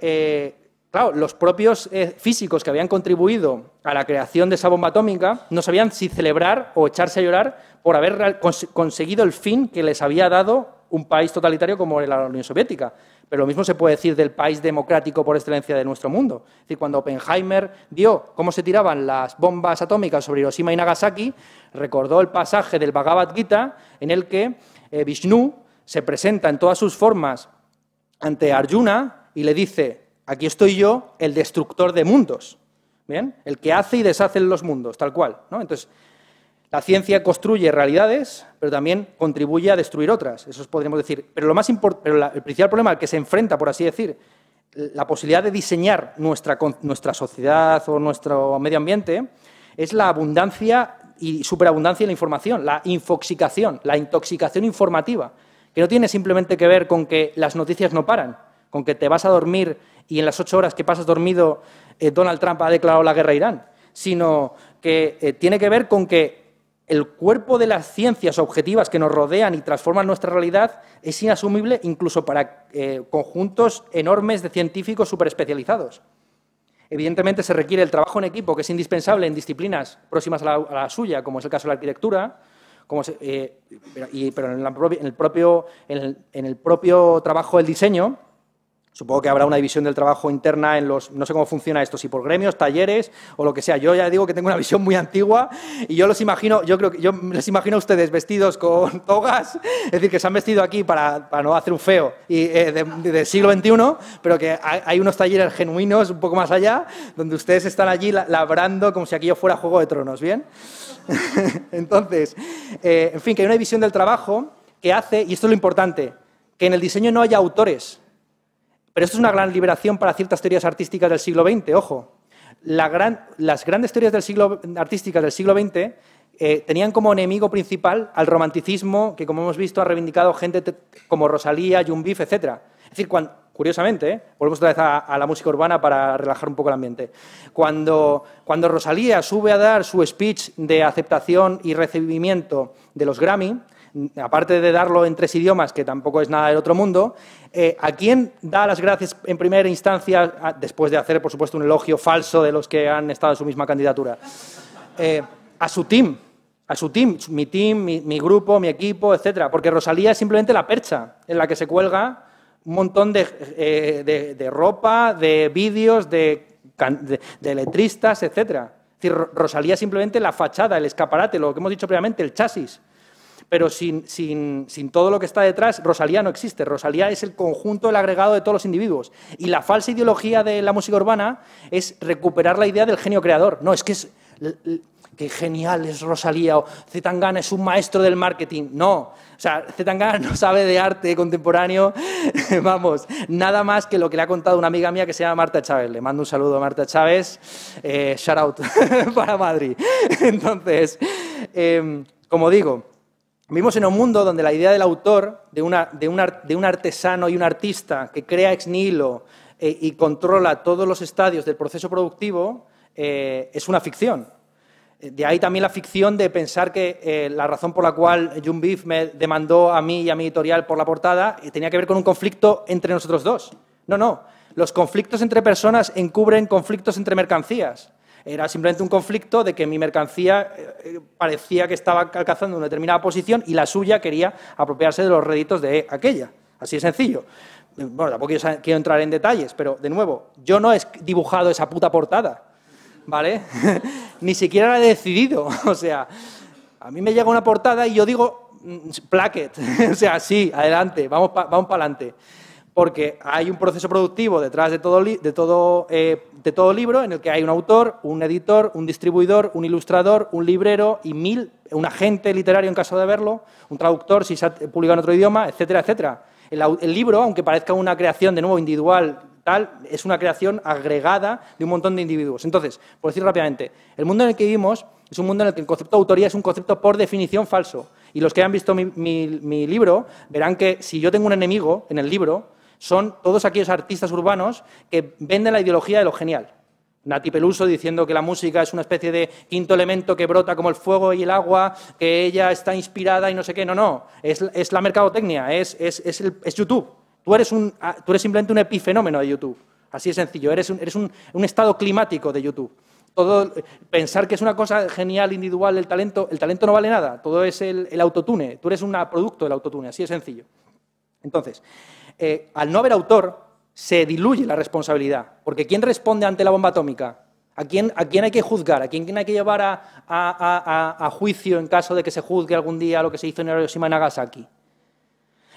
[SPEAKER 1] claro, los propios eh, físicos que habían contribuido a la creación de esa bomba atómica no sabían si celebrar o echarse a llorar por haber conseguido el fin que les había dado un país totalitario como la Unión Soviética. Pero lo mismo se puede decir del país democrático por excelencia de nuestro mundo. Es decir, cuando Oppenheimer vio cómo se tiraban las bombas atómicas sobre Hiroshima y Nagasaki, recordó el pasaje del Bhagavad Gita en el que eh, Vishnu se presenta en todas sus formas ante Arjuna y le dice, Aquí estoy yo, el destructor de mundos, ¿bien? El que hace y deshace los mundos, tal cual, Entonces, la ciencia construye realidades, pero también contribuye a destruir otras, eso podríamos decir. Pero, lo más pero el principal problema al que se enfrenta, por así decir, la posibilidad de diseñar nuestra, nuestra sociedad o nuestro medio ambiente es la abundancia y superabundancia de la información, la infoxicación, la intoxicación informativa, que no tiene simplemente que ver con que las noticias no paran, con que te vas a dormir y en las ocho horas que pasas dormido eh, Donald Trump ha declarado la guerra a Irán, sino que eh, tiene que ver con que el cuerpo de las ciencias objetivas que nos rodean y transforman nuestra realidad es inasumible incluso para eh, conjuntos enormes de científicos especializados. Evidentemente se requiere el trabajo en equipo, que es indispensable en disciplinas próximas a la, suya, como es el caso de la arquitectura, pero, y, en el propio trabajo del diseño, Supongo que habrá una división del trabajo interna en los. No sé cómo funciona esto, si por gremios, talleres o lo que sea. Yo ya digo que tengo una <laughs> visión muy antigua y yo los imagino, yo creo que yo les imagino a ustedes vestidos con <laughs> togas, es decir, que se han vestido aquí para, no hacer un feo y, eh, del siglo XXI, pero que hay, unos talleres genuinos un poco más allá, donde ustedes están allí labrando como si aquello fuera Juego de Tronos, ¿bien? <laughs> Entonces, eh, en fin, que hay una división del trabajo que hace, y esto es lo importante, que en el diseño no haya autores pero esto es una gran liberación para ciertas teorías artísticas del siglo XX, ojo. las grandes teorías del siglo, artísticas del siglo XX eh, tenían como enemigo principal al romanticismo que, como hemos visto, ha reivindicado gente como Rosalía, Jumbif, etc. Es decir, cuando, curiosamente, eh, volvemos otra vez a, la música urbana para relajar un poco el ambiente. cuando Rosalía sube a dar su speech de aceptación y recibimiento de los Grammy, Mm, aparte de darlo en tres idiomas, que tampoco es nada del otro mundo, eh, ¿a quién da las gracias en primera instancia, después de hacer, por supuesto, un elogio falso de los que han estado en su misma candidatura? Eh, a su team, a su team, mi team, mi, grupo, mi equipo, etcétera, porque Rosalía es simplemente la percha en la que se cuelga un montón de, eh, de, ropa, de vídeos, de, letristas, etcétera. Rosalía es simplemente la fachada, el escaparate, lo que hemos dicho previamente, el chasis pero sin, todo lo que está detrás, Rosalía no existe. Rosalía es el conjunto, el agregado de todos los individuos. Y la falsa ideología de la música urbana es recuperar la idea del genio creador. No, es que es... Qué genial es Rosalía o Zetangana es un maestro del marketing. No, o sea, Zetangana no sabe de arte contemporáneo, <laughs> vamos, nada más que lo que le ha contado una amiga mía que se llama Marta Chávez. Le mando un saludo a Marta Chávez, eh, shout out <laughs> para Madrid. <laughs> Entonces, em, como digo, Vivimos en un mundo donde la idea del autor, de, un artesano y un artista que crea ex nihilo eh, y controla todos los estadios del proceso productivo, eh, es una ficción. Eh, de ahí también la ficción de pensar que la razón por la cual Jun Beef me demandó a mí y a mi editorial por la portada tenía que ver con un conflicto entre nosotros dos. No, no. Los conflictos entre personas encubren conflictos entre mercancías. Era simplemente un conflicto de que mi mercancía eh, eh, parecía que estaba alcanzando una determinada posición y la suya quería apropiarse de los réditos de aquella. Así de sencillo. Bueno, tampoco quiero entrar en detalles, pero de nuevo, yo no he dibujado esa puta portada, ¿vale? <laughs> Ni siquiera la he decidido. <laughs> o sea, a mí me llega una portada y yo digo, mm, placket <laughs> o sea, sí, adelante, vamos para vamos adelante porque hay un proceso productivo detrás de todo, de todo eh, de todo libro en el que hay un autor, un editor, un distribuidor, un ilustrador, un librero y mil, un agente literario en caso de verlo, un traductor si se ha publicado en otro idioma, etcétera, etcétera. El, libro, aunque parezca una creación de nuevo individual, tal, es una creación agregada de un montón de individuos. Entonces, por decir rápidamente, el mundo en el que vivimos es un mundo en el que el concepto de autoría es un concepto por definición falso. Y los que han visto mi libro verán que si yo tengo un enemigo en el libro, son todos aquellos artistas urbanos que venden la ideología de lo genial. Nati Peluso diciendo que la música es una especie de quinto elemento que brota como el fuego y el agua, que ella está inspirada y no sé qué. No, no, es, la mercadotecnia, es, YouTube. Tú eres, ah, tú eres simplemente un epifenómeno de YouTube. Así de sencillo, eres un, estado climático de YouTube. Todo, pensar que es una cosa genial, individual, el talento, el talento no vale nada, todo es el, el autotune, tú eres un producto del autotune, así de sencillo. Entonces, eh, al no haber autor, se diluye la responsabilidad. Porque ¿quién responde ante la bomba atómica? ¿A quién, a quién hay que juzgar? ¿A quién hay que llevar a, juicio en caso de que se juzgue algún día lo que se hizo en Hiroshima y Nagasaki?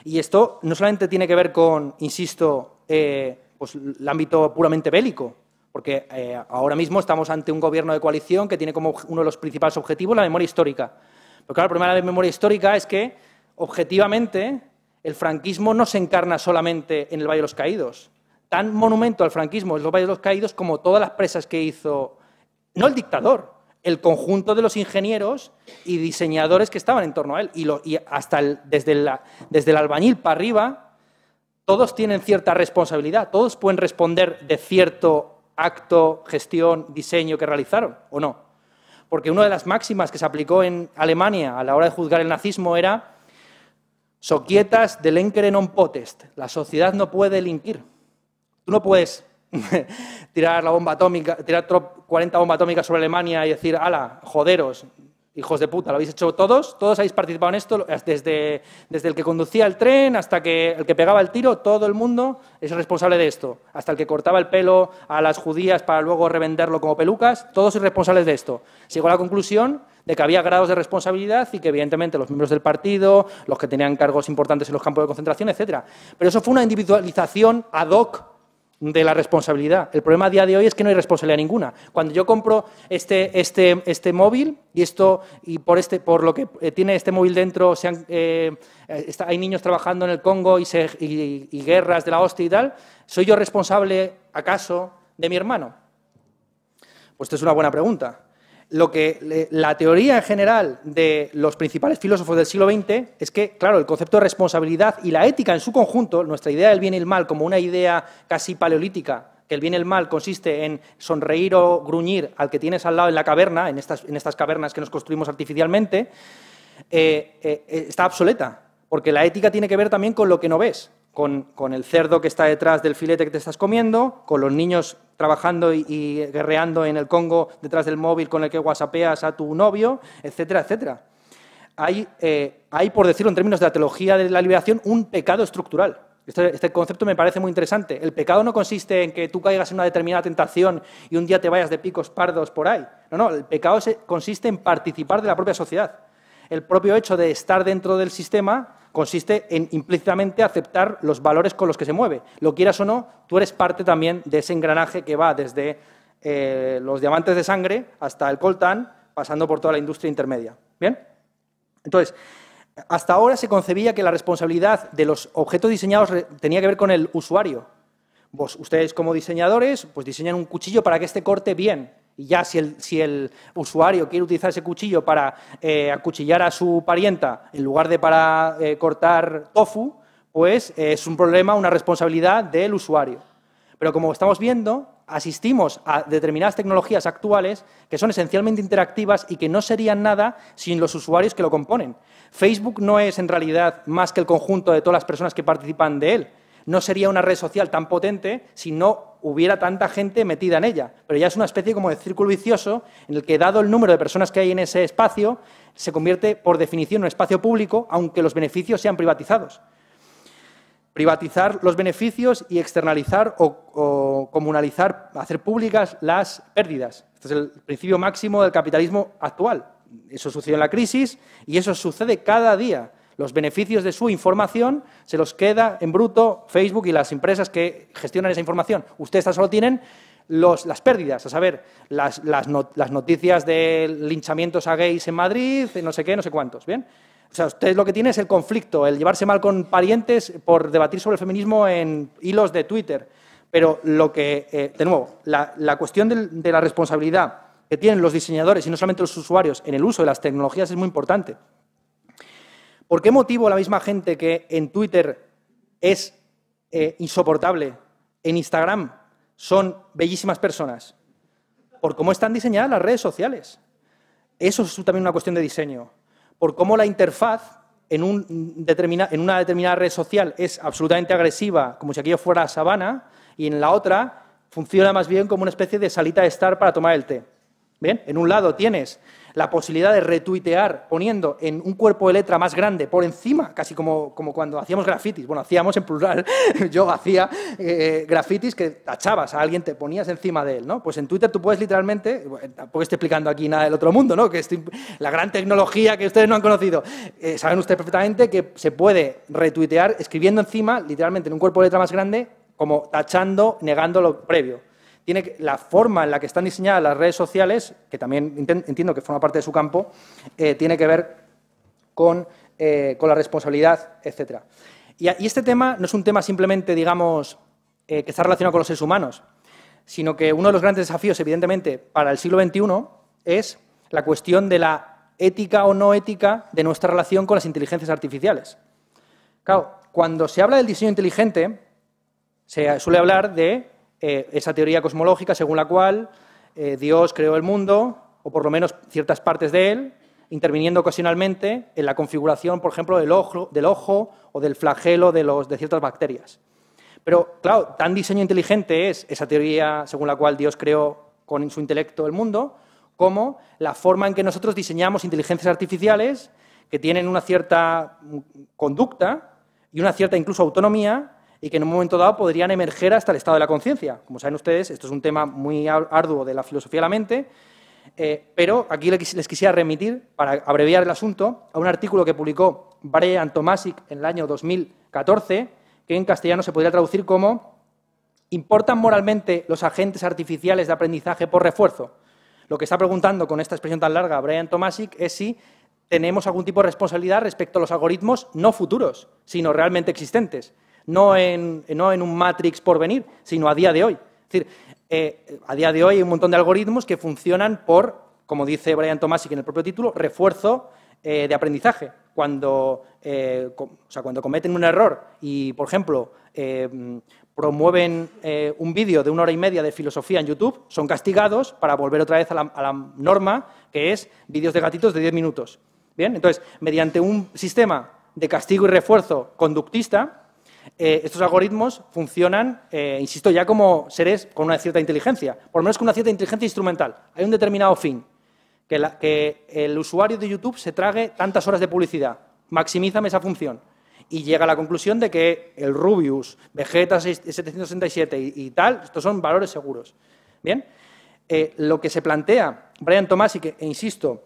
[SPEAKER 1] Y esto no solamente tiene que ver con, insisto, eh, pues, el ámbito puramente bélico, porque eh, ahora mismo estamos ante un gobierno de coalición que tiene como uno de los principales objetivos la memoria histórica. Pero claro, el de la memoria histórica es que, objetivamente, el franquismo no se encarna solamente en el Valle de los Caídos. Tan monumento al franquismo es el Valle de los Caídos como todas las presas que hizo, no el dictador, el conjunto de los ingenieros y diseñadores que estaban en torno a él. Y, y hasta desde, desde el albañil para arriba, todos tienen cierta responsabilidad, todos pueden responder de cierto acto, gestión, diseño que realizaron, ¿o no? Porque una de las máximas que se aplicó en Alemania a la hora de juzgar el nazismo era Soquietas del non potest. La sociedad no puede delinquir. Tú no puedes <laughs> tirar la bomba atómica, tirar 40 bombas atómicas sobre Alemania y decir, ala, joderos, hijos de puta, lo habéis hecho todos, todos habéis participado en esto, desde, desde el que conducía el tren hasta que el que pegaba el tiro, todo el mundo es responsable de esto, hasta el que cortaba el pelo a las judías para luego revenderlo como pelucas, todos son responsables de esto. Llegó a la conclusión de que había grados de responsabilidad y que evidentemente los miembros del partido, los que tenían cargos importantes en los campos de concentración, etcétera. Pero eso fue una individualización ad hoc de la responsabilidad. El problema a día de hoy es que no hay responsabilidad ninguna. Cuando yo compro este, este, este móvil y esto y por este por lo que eh, tiene este móvil dentro, sean eh, hay niños trabajando en el Congo y, guerras de la hostia y tal, ¿soy yo responsable acaso de mi hermano? Pues esta es una buena pregunta lo que la teoría en general de los principales filósofos del siglo XX es que, claro, el concepto de responsabilidad y la ética en su conjunto, nuestra idea del bien y el mal como una idea casi paleolítica, que el bien y el mal consiste en sonreír o gruñir al que tienes al lado en la caverna, en estas, cavernas que nos construimos artificialmente, eh, eh, eh, está obsoleta, porque la ética tiene que ver también con lo que no ves con, el cerdo que está detrás del filete que te estás comiendo, con los niños trabajando y, guerreando en el Congo detrás del móvil con el que whatsappeas a tu novio, etcétera, etcétera. Hay, eh, hay, por decirlo en términos de la teología de la liberación, un pecado estructural. Este, este, concepto me parece muy interesante. El pecado no consiste en que tú caigas en una determinada tentación y un día te vayas de picos pardos por ahí. No, no, el pecado consiste en participar de la propia sociedad. El propio hecho de estar dentro del sistema consiste en implícitamente aceptar los valores con los que se mueve. Lo quieras o no, tú eres parte también de ese engranaje que va desde eh, los diamantes de sangre hasta el coltán, pasando por toda la industria intermedia. ¿Bien? Entonces, hasta ahora se concebía que la responsabilidad de los objetos diseñados tenía que ver con el usuario. Vos, ustedes como diseñadores, pues diseñan un cuchillo para que este corte bien, y ya si el, usuario quiere utilizar ese cuchillo para eh, acuchillar a su parienta en lugar de para eh, cortar tofu, pues eh, es un problema, una responsabilidad del usuario. Pero como estamos viendo, asistimos a determinadas tecnologías actuales que son esencialmente interactivas y que no serían nada sin los usuarios que lo componen. Facebook no es en realidad más que el conjunto de todas las personas que participan de él. No sería una red social tan potente si no hubiera tanta gente metida en ella. Pero ya es una especie como de círculo vicioso en el que, dado el número de personas que hay en ese espacio, se convierte por definición en un espacio público, aunque los beneficios sean privatizados. Privatizar los beneficios y externalizar o, comunalizar, hacer públicas las pérdidas. Este es el principio máximo del capitalismo actual. Eso sucedió en la crisis y eso sucede cada día. Los beneficios de su información se los queda en bruto Facebook y las empresas que gestionan esa información. Ustedes solo tienen las pérdidas, a saber, las, noticias de linchamientos a gays en Madrid, no sé qué, no sé cuántos. ¿Bien? O sea, ustedes lo que tienen es el conflicto, el llevarse mal con parientes por debatir sobre el feminismo en hilos de Twitter. Pero lo que, eh, de nuevo, la, cuestión de la responsabilidad que tienen los diseñadores y no solamente los usuarios en el uso de las tecnologías es muy importante. ¿Por qué motivo la misma gente que en Twitter es eh, insoportable, en Instagram son bellísimas personas? Por cómo están diseñadas las redes sociales. Eso es también una cuestión de diseño. Por cómo la interfaz en, en una determinada red social es absolutamente agresiva, como si aquello fuera sabana, y en la otra funciona más bien como una especie de salita de estar para tomar el té. Bien, en un lado tienes la posibilidad de retuitear poniendo en un cuerpo de letra más grande por encima, casi como, como cuando hacíamos grafitis. Bueno, hacíamos en plural, <laughs> yo hacía eh, grafitis que tachabas a alguien, te ponías encima de él, ¿no? Pues en Twitter tú puedes literalmente, tampoco estoy explicando aquí nada del otro mundo, ¿no? Que estoy, la gran tecnología que ustedes no han conocido. Eh, saben ustedes perfectamente que se puede retuitear escribiendo encima, literalmente en un cuerpo de letra más grande, como tachando, negando lo previo tiene la forma en la que están diseñadas las redes sociales, que también entiendo que forma parte de su campo, eh, tiene que ver con, eh, con la responsabilidad, etc. Y, este tema no es un tema simplemente, digamos, eh, que está relacionado con los seres humanos, sino que uno de los grandes desafíos, evidentemente, para el siglo XXI es la cuestión de la ética o no ética de nuestra relación con las inteligencias artificiales. Claro, cuando se habla del diseño inteligente, se suele hablar de eh, esa teoría cosmológica según la cual eh, Dios creó el mundo, o por lo menos ciertas partes de él, interviniendo ocasionalmente en la configuración, por ejemplo, del ojo, del ojo o del flagelo de, los, de ciertas bacterias. Pero, claro, tan diseño inteligente es esa teoría según la cual Dios creó con su intelecto el mundo, como la forma en que nosotros diseñamos inteligencias artificiales que tienen una cierta conducta y una cierta incluso autonomía y que en un momento dado podrían emerger hasta el estado de la conciencia. Como saben ustedes, esto es un tema muy arduo de la filosofía de la mente, eh, pero aquí les quisiera remitir, para abreviar el asunto, a un artículo que publicó Brian Tomasic en el año 2014, que en castellano se podría traducir como ¿Importan moralmente los agentes artificiales de aprendizaje por refuerzo? Lo que está preguntando con esta expresión tan larga Brian Tomasic es si tenemos algún tipo de responsabilidad respecto a los algoritmos no futuros, sino realmente existentes no en, no en un Matrix por venir, sino a día de hoy. Es decir, eh, a día de hoy hay un montón de algoritmos que funcionan por, como dice Brian Tomasic en el propio título, refuerzo eh, de aprendizaje. Cuando, eh, cuando cometen un error y, por ejemplo, promueven un vídeo de una hora y media de filosofía en YouTube, son castigados para volver otra vez a la, norma, que es vídeos de gatitos de 10 minutos. Bien, entonces, mediante un sistema de castigo y refuerzo conductista, eh, estos algoritmos funcionan, eh, insisto, ya como seres con una cierta inteligencia, por lo menos con una cierta inteligencia instrumental. Hay un determinado fin, que, el usuario de YouTube se trague tantas horas de publicidad. Maximízame esa función. Y llega a la conclusión de que el Rubius, Vegeta 767 y, y tal, estos son valores seguros. Bien, eh, lo que se plantea Brian Tomás, y que, e insisto,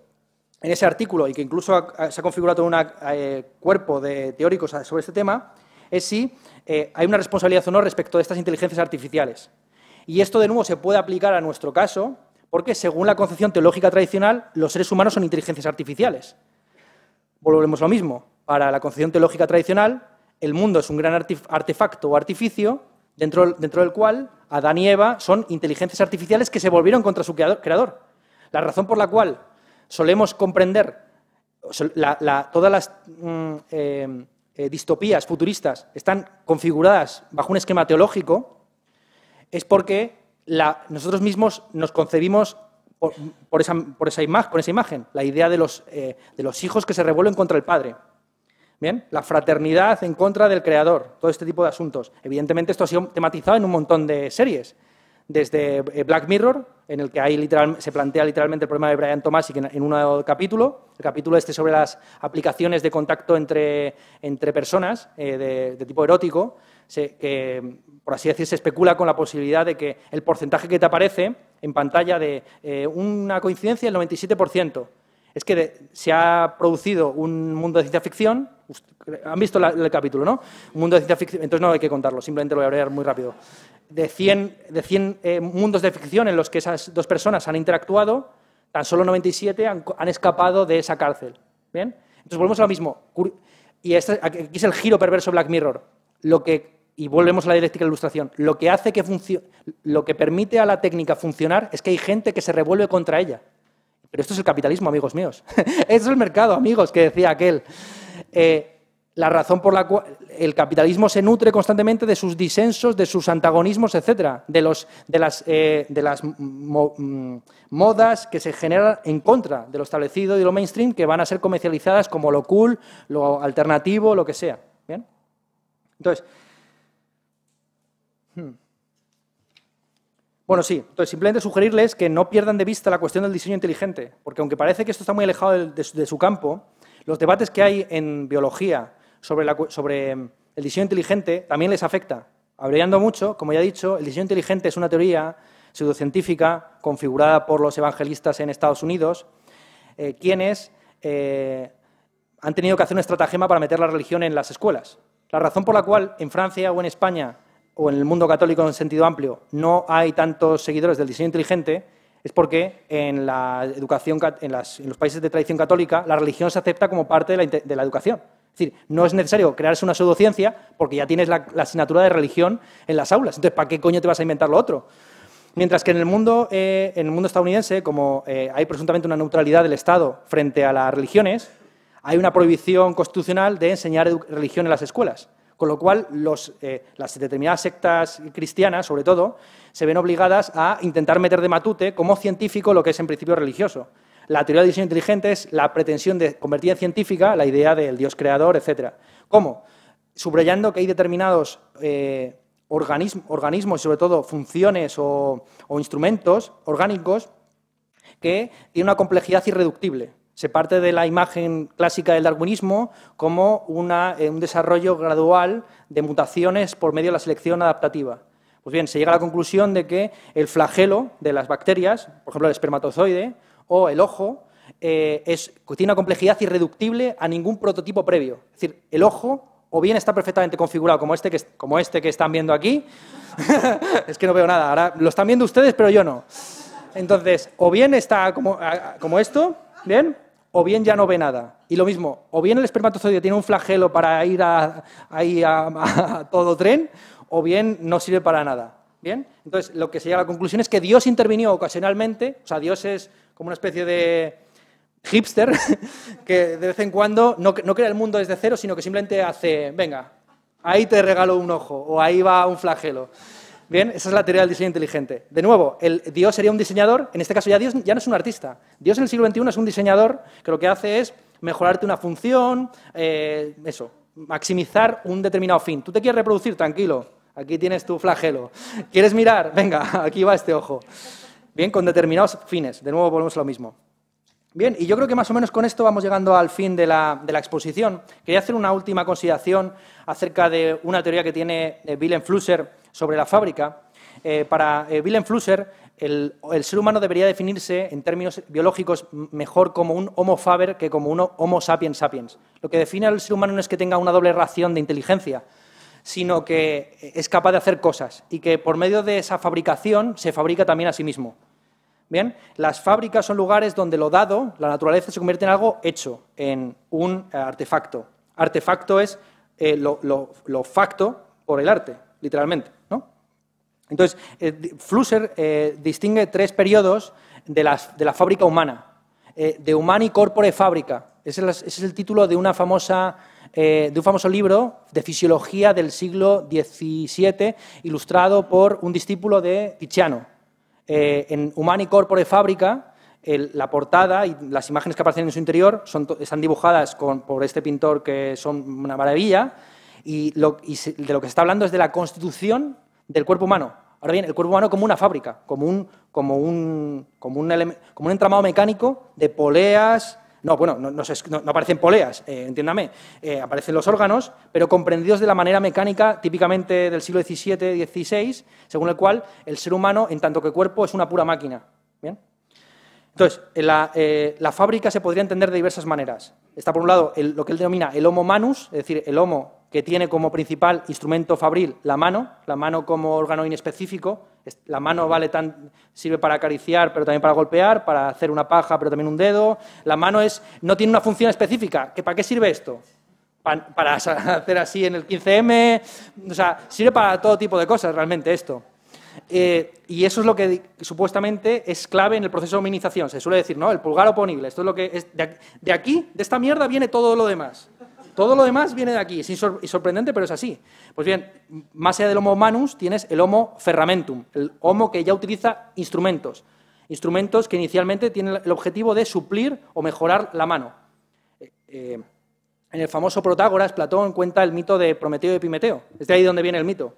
[SPEAKER 1] en ese artículo, y que incluso se ha configurado un cuerpo de teóricos sobre este tema, es si eh, hay una responsabilidad o no respecto de estas inteligencias artificiales. Y esto, de nuevo, se puede aplicar a nuestro caso, porque según la concepción teológica tradicional, los seres humanos son inteligencias artificiales. Volvemos lo mismo. Para la concepción teológica tradicional, el mundo es un gran artefacto o artificio dentro, del cual Adán y Eva son inteligencias artificiales que se volvieron contra su creador. La razón por la cual solemos comprender todas las mm, eh, eh, distopías futuristas están configuradas bajo un esquema teológico, es porque la, nosotros mismos nos concebimos por, esa, imagen, con esa imagen, la idea eh, de los, hijos que se revuelven contra el padre. ¿Bien? La fraternidad en contra del creador, todo este tipo de asuntos. Evidentemente, esto ha sido tematizado en un montón de series desde eh, Black Mirror, en el que literal, se plantea literalmente el problema de Brian Tomás en, en un capítulo, el capítulo este sobre las aplicaciones de contacto entre, personas eh, de, tipo erótico, que por así decir se especula con la posibilidad de que el porcentaje que te aparece en pantalla de eh, una coincidencia el 97%, es que se ha producido un mundo de ciencia ficción. Han visto el capítulo, ¿no? Un mundo de ciencia ficción. Entonces no hay que contarlo, simplemente lo voy a hablar muy rápido. De 100, eh, mundos de ficción en los que esas dos personas han interactuado, tan solo 97 han, escapado de esa cárcel. ¿Bien? Entonces volvemos a lo mismo. Y este, aquí es el giro perverso Black Mirror. Lo que, y volvemos a la dialéctica de la ilustración. Lo que, hace que lo que permite a la técnica funcionar es que hay gente que se revuelve contra ella. Pero esto es el capitalismo, amigos míos. <laughs> es el mercado, amigos, que decía aquel. Eh, la razón por la cual el capitalismo se nutre constantemente de sus disensos, de sus antagonismos, etcétera, de, las, eh, mm, modas que se generan en contra de lo establecido y de lo mainstream, que van a ser comercializadas como lo cool, lo alternativo, lo que sea. ¿Bien? Entonces, Bueno, sí, entonces simplemente sugerirles que no pierdan de vista la cuestión del diseño inteligente, porque aunque parece que esto está muy alejado de, su campo, los debates que hay en biología sobre, em, el diseño inteligente también les afecta. Abreviando mucho, como ya he dicho, el diseño inteligente es una teoría pseudocientífica configurada por los evangelistas en Estados Unidos, eh, quienes eh, han tenido que hacer un estratagema para meter la religión en las escuelas. La razón por la cual en Francia o en España o en el mundo católico en sentido amplio, no hay tantos seguidores del diseño inteligente, es porque en la educación, en, los países de tradición católica, la religión se acepta como parte de la, educación. Es decir, no es necesario crearse una pseudociencia porque ya tienes la, asignatura de religión en las aulas. Entonces, ¿para qué coño te vas a inventar lo otro? Mientras que en el mundo, eh, en el mundo estadounidense, como eh, hay presuntamente una neutralidad del Estado frente a las religiones, hay una prohibición constitucional de enseñar religión en las escuelas. Con lo cual, eh, las determinadas sectas cristianas, sobre todo, se ven obligadas a intentar meter de matute como científico lo que es en principio religioso. La teoría de diseño inteligente es la pretensión de convertir en científica la idea del Dios creador, etc. ¿Cómo? Subrayando que hay determinados eh, organismos, y sobre todo funciones o, o instrumentos orgánicos, que tienen una complejidad irreductible. Se parte de la imagen clásica del darwinismo como una, eh, un desarrollo gradual de mutaciones por medio de la selección adaptativa. Pues bien, se llega a la conclusión de que el flagelo de las bacterias, por ejemplo el espermatozoide o el ojo, eh, es, tiene una complejidad irreductible a ningún prototipo previo. Es decir, el ojo o bien está perfectamente configurado como este que, como este que están viendo aquí. <laughs> es que no veo nada. Ahora lo están viendo ustedes, pero yo no. Entonces, o bien está como, como esto, ¿bien? o bien ya no ve nada. Y lo mismo, o bien el espermatozoide tiene un flagelo para ir a, ahí a, todo tren, o bien no sirve para nada. ¿Bien? Entonces, lo que se llega a la conclusión es que Dios intervino ocasionalmente, o sea, Dios es como una especie de hipster <laughs> que de vez en cuando no crea el mundo desde cero, sino que simplemente hace, venga, ahí te regalo un ojo, o ahí va un flagelo. Bien, esa es la teoría del diseño inteligente. De nuevo, el Dios sería un diseñador, en este caso ya Dios ya no es un artista. Dios en el siglo XXI es un diseñador que lo que hace es mejorarte una función, eh, eso, maximizar un determinado fin. Tú te quieres reproducir, tranquilo, aquí tienes tu flagelo. ¿Quieres mirar? Venga, <laughs> aquí va este ojo. Bien, con determinados fines. De nuevo volvemos lo mismo. Bien, y yo creo que más o menos con esto vamos llegando al fin de la, de la, exposición. Quería hacer una última consideración acerca de una teoría que tiene eh, Willem Flusser sobre la fábrica, eh, para Wilhelm eh, Willem Flusser, el, ser humano debería definirse en términos biológicos mejor como un Homo faber que como un Homo sapiens sapiens. Lo que define al ser humano no es que tenga una doble ración de inteligencia, sino que eh, es capaz de hacer cosas y que por medio de esa fabricación se fabrica también a sí mismo. Bien, las fábricas son lugares donde lo dado, la naturaleza, se convierte en algo hecho, en un artefacto. Artefacto es lo, lo facto por el arte, literalmente. ¿no? Entonces, eh, Flusser eh, distingue tres periodos de, las, de la fábrica humana, de eh, de Humani Corpore Fábrica. Ese, es el título de, una famosa, de un famoso libro de fisiología del siglo XVII, ilustrado por un discípulo de Tiziano. en Humani Corpore Fábrica, la portada y las imágenes que aparecen en su interior están dibujadas por este pintor que son una maravilla. Y, de lo que se está hablando es de la constitución del cuerpo humano. Ahora bien, el cuerpo humano como una fábrica, como un, como un, como un, entramado mecánico de poleas. No, bueno, no, no, aparecen poleas, eh, entiéndame. Eh, aparecen los órganos, pero comprendidos de la manera mecánica típicamente del siglo XVII, XVI, según el cual el ser humano, en tanto que cuerpo, es una pura máquina. ¿Bien? Entonces, la, eh, la, fábrica se podría entender de diversas maneras. Está por un lado lo que él denomina el homo manus, es decir, el homo que tiene como principal instrumento fabril la mano, la mano como órgano inespecífico. La mano vale tan, sirve para acariciar, pero también para golpear, para hacer una paja, pero también un dedo. La mano es, no tiene una función específica. ¿Que ¿Para qué sirve esto? Para, <laughs> hacer así en el 15M. O sea, sirve para todo tipo de cosas realmente esto. Eh, y eso es lo que supuestamente es clave en el proceso de hominización. Se suele decir, ¿no? El pulgar oponible. Esto es lo que de, aquí, de esta mierda, viene todo lo demás. Todo lo demás viene de aquí. Es sorprendente, pero es así. Pues bien, más allá del Homo manus, tienes el Homo ferramentum, el Homo que ya utiliza instrumentos. Instrumentos que inicialmente tienen el objetivo de suplir o mejorar la mano. Eh, eh, en el famoso Protágoras, Platón cuenta el mito de Prometeo y Epimeteo. Es de ahí donde viene el mito.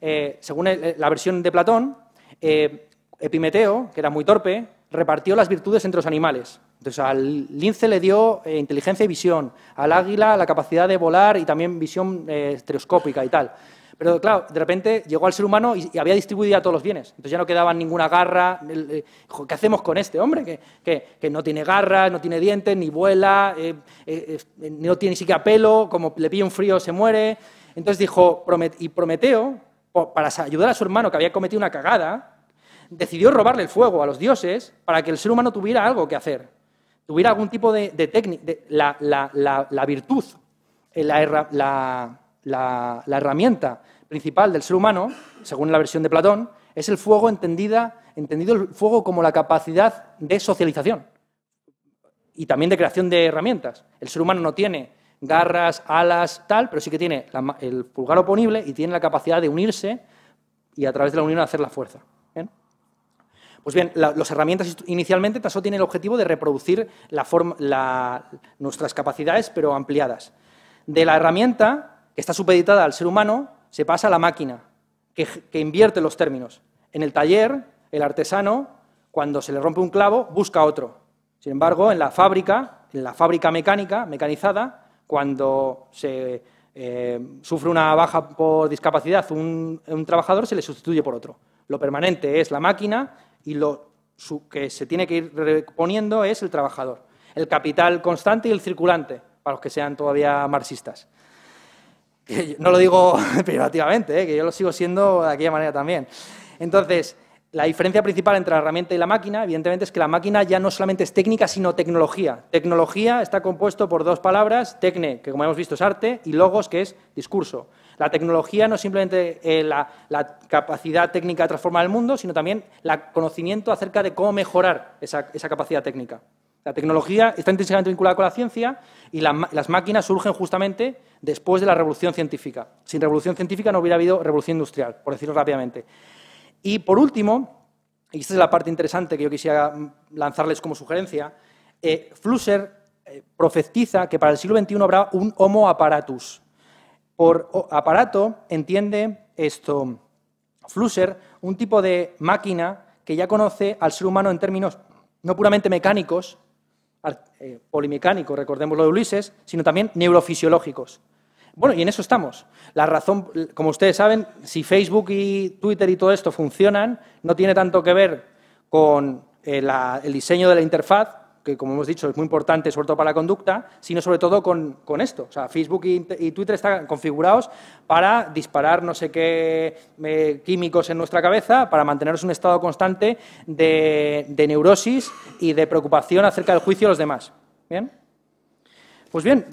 [SPEAKER 1] Eh, según la versión de Platón, Epimeteo, que era muy torpe, repartió las virtudes entre los animales. Entonces, al lince le dio eh, inteligencia y visión, al águila la capacidad de volar y también visión eh, estereoscópica y tal. Pero claro, de repente llegó al ser humano y, había distribuido ya todos los bienes. Entonces ya no quedaba ninguna garra. Eh, ¿Qué hacemos con este hombre? Que, no tiene garra, no tiene dientes, ni vuela, no tiene ni siquiera pelo, como le pide un frío se muere. Entonces dijo, y Prometeo, para ayudar a su hermano que había cometido una cagada, decidió robarle el fuego a los dioses para que el ser humano tuviera algo que hacer, tuviera algún tipo de, técnica, la, virtud, eh, la, herramienta principal del ser humano, según la versión de Platón, es el fuego entendida, entendido el fuego como la capacidad de socialización y también de creación de herramientas. El ser humano no tiene garras, alas, tal, pero sí que tiene el pulgar oponible y tiene la capacidad de unirse y a través de la unión hacer la fuerza. Pues bien, las herramientas inicialmente TASO tiene el objetivo de reproducir nuestras capacidades, pero ampliadas. De la herramienta, que está supeditada al ser humano, se pasa a la máquina, que, invierte los términos. En el taller, el artesano, cuando se le rompe un clavo, busca otro. Sin embargo, en la fábrica, en la fábrica mecánica, mecanizada, cuando se eh, sufre una baja por discapacidad un, trabajador, se le sustituye por otro. Lo permanente es la máquina y lo que se tiene que ir reponiendo es el trabajador, el capital constante y el circulante, para los que sean todavía marxistas.
[SPEAKER 2] no lo digo <laughs>
[SPEAKER 1] privativamente, ¿eh? que yo lo sigo siendo de aquella manera también. Entonces, la diferencia principal entre la herramienta y la máquina, evidentemente, es que la máquina ya no solamente es técnica, sino tecnología. Tecnología está compuesto por dos palabras, tecne, que como hemos visto es arte, y logos, que es discurso. La tecnología no es simplemente eh, la, capacidad técnica de transformar el mundo, sino también el conocimiento acerca de cómo mejorar esa, capacidad técnica. La tecnología está intrínsecamente vinculada con la ciencia y las máquinas surgen justamente después de la revolución científica. Sin revolución científica no hubiera habido revolución industrial, por decirlo rápidamente. Y por último, y esta es la parte interesante que yo quisiera mm, lanzarles como sugerencia, eh, Flusser eh, profetiza que para el siglo XXI habrá un homo apparatus, por aparato entiende esto Flusser, un tipo de máquina que ya conoce al ser humano en términos no puramente mecánicos, eh, polimecánicos, recordemos lo de Ulises, sino también neurofisiológicos. Bueno, y en eso estamos. La razón, como ustedes saben, si Facebook y Twitter y todo esto funcionan, no tiene tanto que ver con eh, el diseño de la interfaz, que como hemos dicho es muy importante, sobre todo para la conducta, sino sobre todo con, esto. O sea, Facebook y, Twitter están configurados para disparar no sé qué eh, químicos en nuestra cabeza, para mantenernos en un estado constante de, neurosis y de preocupación acerca del juicio de los demás. ¿Bien? Pues bien,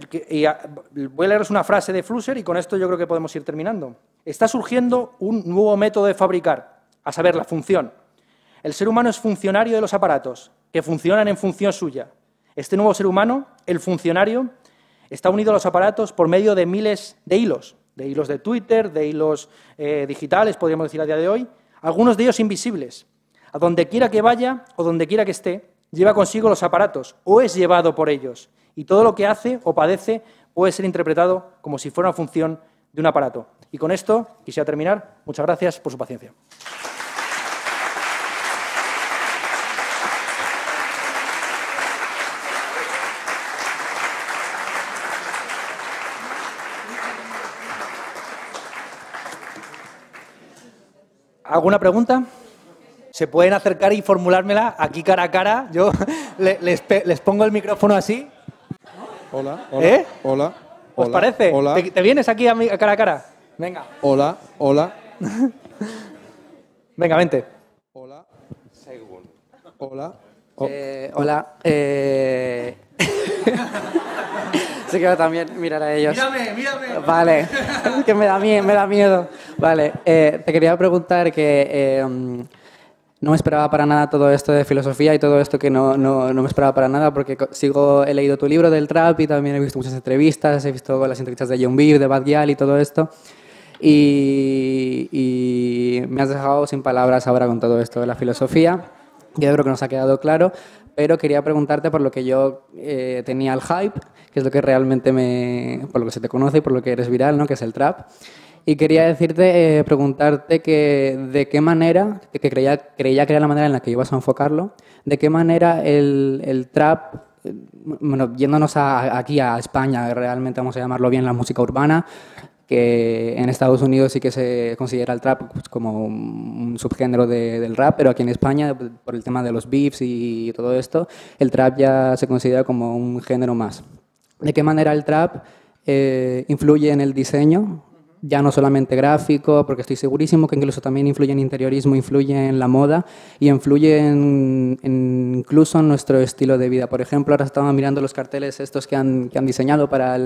[SPEAKER 1] voy a leeros una frase de Flusser y con esto yo creo que podemos ir terminando. Está surgiendo un nuevo método de fabricar, a saber, la función. El ser humano es funcionario de los aparatos que funcionan en función suya. Este nuevo ser humano, el funcionario, está unido a los aparatos por medio de miles de hilos, de hilos de Twitter, de hilos eh, digitales, podríamos decir a día de hoy, algunos de ellos invisibles. A donde quiera que vaya o donde quiera que esté, lleva consigo los aparatos o es llevado por ellos, y todo lo que hace o padece puede ser interpretado como si fuera una función de un aparato. Y con esto quisiera terminar. Muchas gracias por su paciencia. ¿Alguna pregunta? Se pueden acercar y formulármela aquí cara a cara. Yo <laughs> les, pongo el micrófono así. Hola, hola. ¿Eh? Hola. ¿Os parece? ¿Te, vienes aquí a, cara a cara? Venga. Hola, hola. <laughs> Venga, vente.
[SPEAKER 3] Hola. Hola. Eh, oh. hola.
[SPEAKER 2] Eh.
[SPEAKER 1] <laughs>
[SPEAKER 2] Así que también mirar a ellos. Mírame, mírame. Vale, <laughs> que me da miedo. Me da miedo. Vale, eh, te quería preguntar que em, no me esperaba para nada todo esto de filosofía y todo esto que no, no, no, me esperaba para nada porque sigo, he leído tu libro del trap y también he visto muchas entrevistas, he visto las entrevistas de John Beer, de Bad Gyal y todo esto. Y, y me has dejado sin palabras ahora con todo esto de la filosofía. Yo creo que nos ha quedado claro, pero quería preguntarte por lo que yo eh, tenía el hype, que es lo que realmente me, por lo que se te conoce y por lo que eres viral, ¿no? que es el trap. Y quería decirte, eh, preguntarte que de qué manera, que creía, creía que era la manera en la que ibas a enfocarlo, de qué manera el, el trap, eh, bueno, yéndonos aquí a España, realmente vamos a llamarlo bien la música urbana, que en Estados Unidos sí que se considera el trap pues, como un subgénero del rap, pero aquí en España, pues, por el tema de los beefs y todo esto, el trap ya se considera como un género más. ¿De qué manera el trap eh, influye en el diseño? ya no solamente gráfico, porque estoy segurísimo que incluso también influye en interiorismo, influye en la moda y influye incluso en nuestro estilo de vida. Por ejemplo, ahora estaba mirando los carteles estos que han, que han diseñado para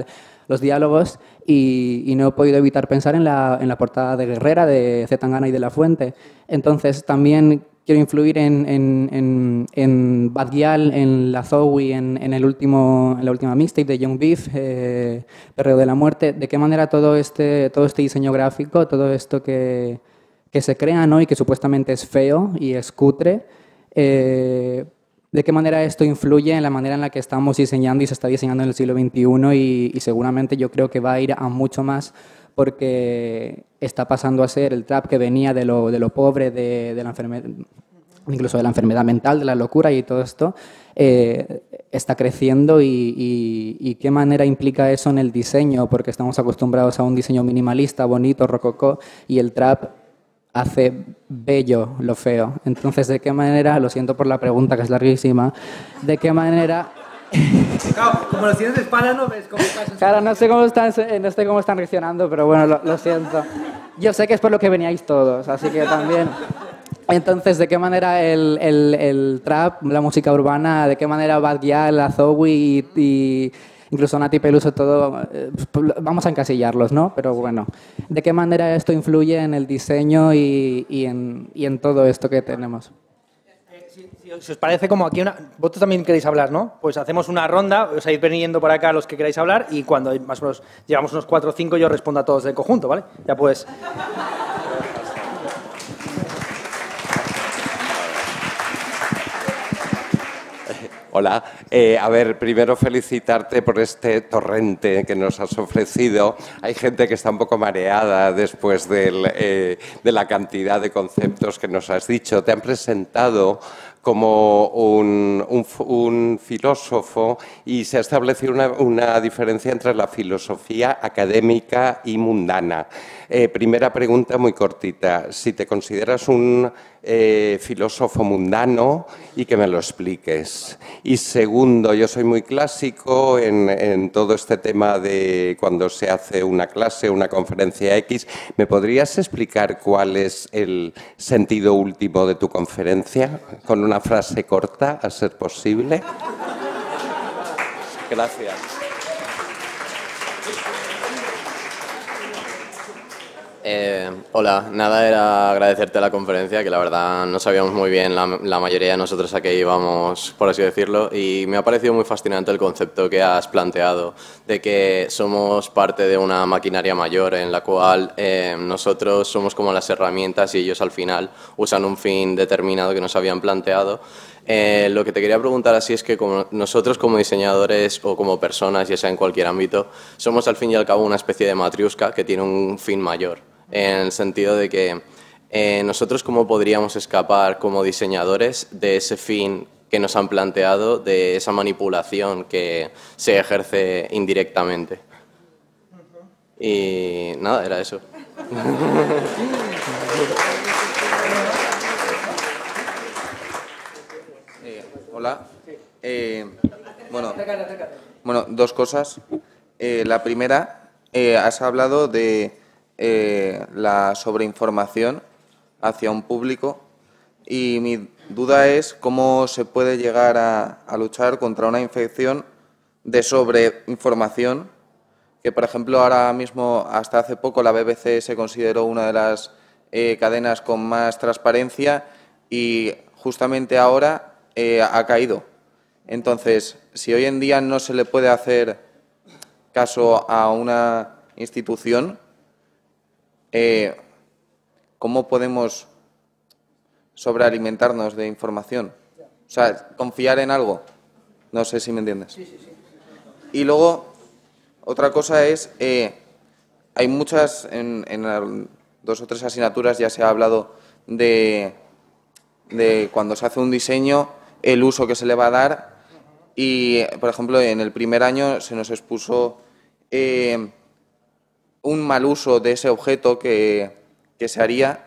[SPEAKER 2] los diálogos y, no he podido evitar pensar en la, en la portada de Guerrera, de Zetangana y de La Fuente. Entonces, también quiero influir en, en, en, en Bad en La Zoe, en, el último, la última mixtape de Young Beef, eh, Perreo de la Muerte. ¿De qué manera todo este, todo este diseño gráfico, todo esto que, se crea ¿no? y que supuestamente es feo y es cutre, eh, de qué manera esto influye en la manera en la que estamos diseñando y se está diseñando en el siglo XXI y, seguramente yo creo que va a ir a mucho más porque está pasando a ser el trap que venía de lo, de pobre, de, la enfermedad incluso de la enfermedad mental, de la locura y todo esto, eh, está creciendo y, qué manera implica eso en el diseño, porque estamos acostumbrados a un diseño minimalista, bonito, rococó, y el trap hace bello lo feo. Entonces, ¿de qué manera, lo siento por la pregunta que es larguísima, ¿de qué manera... <laughs> como no cómo estás. no sé cómo están, no sé cómo están reaccionando, pero bueno, lo, siento. Yo sé que es por lo que veníais todos, así que también... Entonces, ¿de qué manera el, trap, la música urbana, de qué manera va a guiar la Zoe y, incluso Nati Peluso, todo, eh, vamos a encasillarlos, ¿no? Pero bueno, ¿de qué manera esto influye en el diseño y, en, todo esto que tenemos?
[SPEAKER 1] Eh, si, os
[SPEAKER 2] parece como aquí una... Vosotros también queréis hablar, ¿no?
[SPEAKER 1] Pues hacemos una ronda, os vais veniendo por acá los que queráis hablar y cuando más o menos llevamos unos cuatro o cinco yo respondo a todos de conjunto, ¿vale? Ya pues...
[SPEAKER 3] Hola. Eh, a ver, primero felicitarte por este torrente que nos has ofrecido. Hay gente que está un poco mareada después eh, de la cantidad de conceptos que nos has dicho. Te han presentado como un, filósofo y se ha establecido una diferencia entre la filosofía académica y mundana. Eh, primera pregunta muy cortita. Si te consideras un eh, filósofo mundano y que me lo expliques. Y segundo, yo soy muy clásico en, en todo este tema de cuando se hace una clase, una conferencia X. ¿Me podrías explicar cuál es el sentido último de tu conferencia? Con una frase corta, a ser posible. Gracias. Eh, hola, nada, era agradecerte la conferencia, que la verdad no sabíamos muy bien la, mayoría de nosotros a qué íbamos, por así decirlo, y me ha parecido muy fascinante el concepto que has planteado de que somos parte de una maquinaria mayor en la cual eh, nosotros somos como las herramientas y ellos al final usan un fin determinado que nos habían planteado. Eh, lo que te quería preguntar así es que nosotros como diseñadores o como personas, ya sea en cualquier ámbito, somos al fin y al cabo una especie de matriusca que tiene un fin mayor en el sentido de que eh, nosotros cómo podríamos escapar como diseñadores de ese fin que nos han planteado, de esa manipulación que se ejerce indirectamente. Y nada, era eso.
[SPEAKER 1] <laughs>
[SPEAKER 3] hola. Eh, bueno, dos cosas. Eh, la primera, has hablado de eh, la sobreinformación hacia un público y mi duda es cómo se puede llegar a, luchar contra una infección de sobreinformación, que por ejemplo ahora mismo, hasta hace poco, la BBC se consideró una de las eh, cadenas con más transparencia y justamente ahora eh, ha caído. Entonces, si hoy en día no se le puede hacer caso a una institución, eh, ¿cómo podemos sobrealimentarnos de información? O sea, confiar en algo. No sé si me entiendes. Y luego, otra cosa es, eh, hay muchas, en, dos o tres asignaturas ya se ha hablado de, cuando se hace un diseño, el uso que se le va a dar. Y, por ejemplo, en el primer año se nos expuso... Eh, un mal uso de ese objeto que, se haría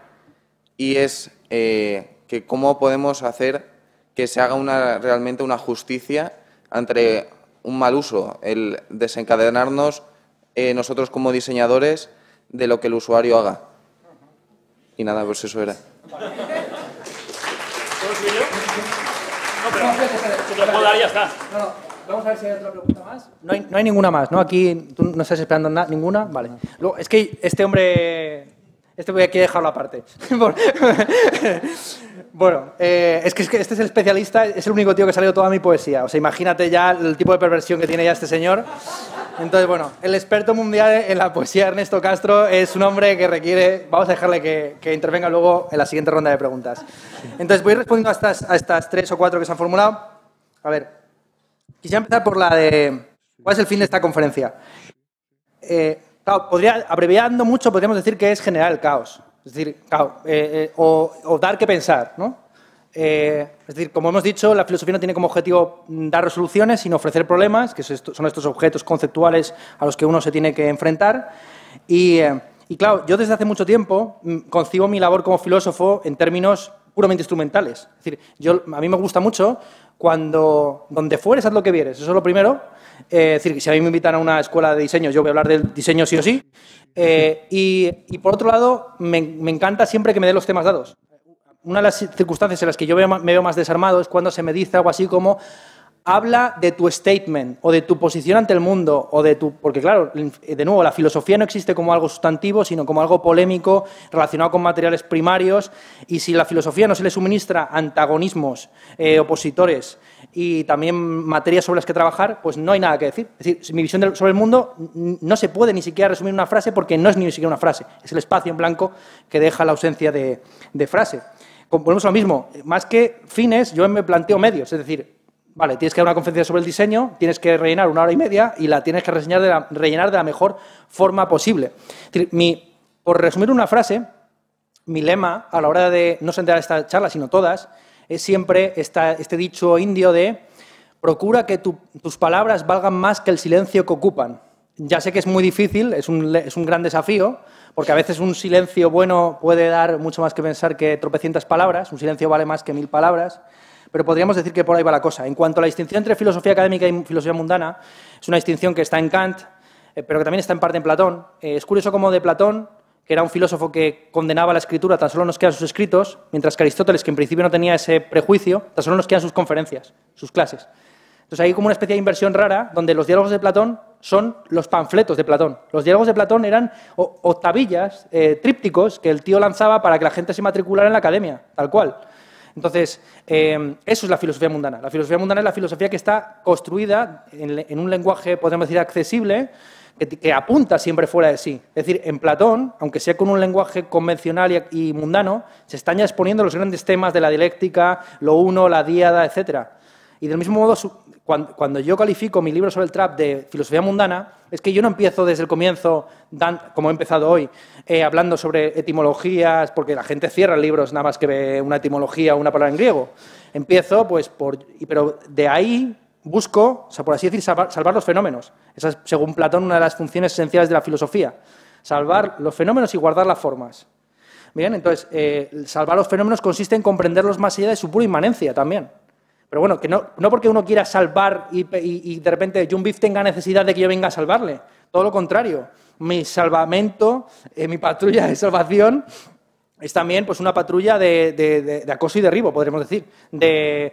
[SPEAKER 3] y es eh, que cómo podemos hacer que se haga una, realmente una justicia entre un mal uso, el desencadenarnos eh, nosotros como diseñadores de lo que el usuario haga. Y nada, pues eso era.
[SPEAKER 4] Vamos a ver si hay otra pregunta más.
[SPEAKER 1] No hay, no hay ninguna más, ¿no? Aquí tú no estás esperando nada, ninguna. Vale. es que este hombre. Este voy aquí a dejarlo aparte. <laughs> <laughs> bueno, eh, es, que, este es el especialista, es el único tío que ha salido toda mi poesía. O sea, imagínate ya el tipo de perversión que tiene ya este señor. Entonces, bueno, el experto mundial en la poesía Ernesto Castro es un hombre que requiere. Vamos a dejarle que, que intervenga luego en la siguiente ronda de preguntas. Entonces, voy respondiendo a estas, a estas tres o cuatro que se han formulado. A ver, Quisiera empezar por la de cuál es el fin de esta conferencia. Eh, claro, abreviando mucho, podríamos decir que es generar el caos. Es decir, eh, eh, o, dar que pensar, ¿no? es decir, como hemos dicho, la filosofía no tiene como objetivo dar resoluciones, sino ofrecer problemas, que son estos objetos conceptuales a los que uno se tiene que enfrentar. Y, claro, yo desde hace mucho tiempo mm, concibo mi labor como filósofo en términos puramente instrumentales. Es decir, yo, a mí me gusta mucho cuando donde fueres haz lo que vieres, eso es lo primero. Eh, es decir, si a mí me invitan a una escuela de diseño, yo voy a hablar del diseño sí o sí. Eh, y, por otro lado, me, me encanta siempre que me dé los temas dados. Una de las circunstancias en las que yo me veo más desarmado es cuando se me dice algo así como, habla de tu statement o de tu posición ante el mundo o de tu porque claro de nuevo la filosofía no existe como algo sustantivo sino como algo polémico relacionado con materiales primarios y si la filosofía no se le suministra antagonismos eh, opositores y también materias sobre las que trabajar pues no hay nada que decir es decir mi visión sobre el mundo no se puede ni siquiera resumir una frase porque no es ni siquiera una frase es el espacio en blanco que deja la ausencia de, de frase volvemos a lo mismo más que fines yo me planteo medios es decir Vale, tienes que dar una conferencia sobre el diseño, tienes que rellenar una hora y media y la tienes que rellenar de la mejor forma posible. por resumir una frase, mi lema a la hora de no sentar esta charla, sino todas, es siempre este dicho indio de procura que tus palabras valgan más que el silencio que ocupan. Ya sé que es muy difícil, es un gran desafío, porque a veces un silencio bueno puede dar mucho más que pensar que tropecientas palabras, un silencio vale más que mil palabras pero podríamos decir que por ahí va la cosa. En cuanto a la distinción entre filosofía académica y filosofía mundana, es una distinción que está en Kant, eh, pero que también está en parte en Platón. Eh, es curioso como de Platón, que era un filósofo que condenaba la escritura, tan solo nos quedan sus escritos, mientras que Aristóteles, que en principio no tenía ese prejuicio, tan solo nos quedan sus conferencias, sus clases. Entonces hay como una especie de inversión rara donde los diálogos de Platón son los panfletos de Platón. Los diálogos de Platón eran octavillas, eh, trípticos que el tío lanzaba para que la gente se matriculara en la academia, tal cual. Entonces, eh, eso es la filosofía mundana. La filosofía mundana es la filosofía que está construida en, un lenguaje, podemos decir, accesible, que, apunta siempre fuera de sí. Es decir, en Platón, aunque sea con un lenguaje convencional y, mundano, se están ya exponiendo los grandes temas de la dialéctica, lo uno, la diada, etcétera. Y del mismo modo, cuando yo califico mi libro sobre el trap de filosofía mundana, es que yo no empiezo desde el comienzo, como he empezado hoy, eh, hablando sobre etimologías, porque la gente cierra libros nada más que ve una etimología o una palabra en griego. Empiezo, pues, por, pero de ahí busco, sea, por así decir, salvar, los fenómenos. Esa es, según Platón, una de las funciones esenciales de la filosofía. Salvar los fenómenos y guardar las formas. Bien, entonces, eh, salvar los fenómenos consiste en comprenderlos más allá de su pura inmanencia también. Pero bueno, que no, porque uno quiera salvar y, de repente John tenga necesidad de que yo venga a salvarle. Todo lo contrario. Mi salvamento, eh, mi patrulla de salvación es también pues, una patrulla de, de, de acoso y derribo, podríamos decir, de,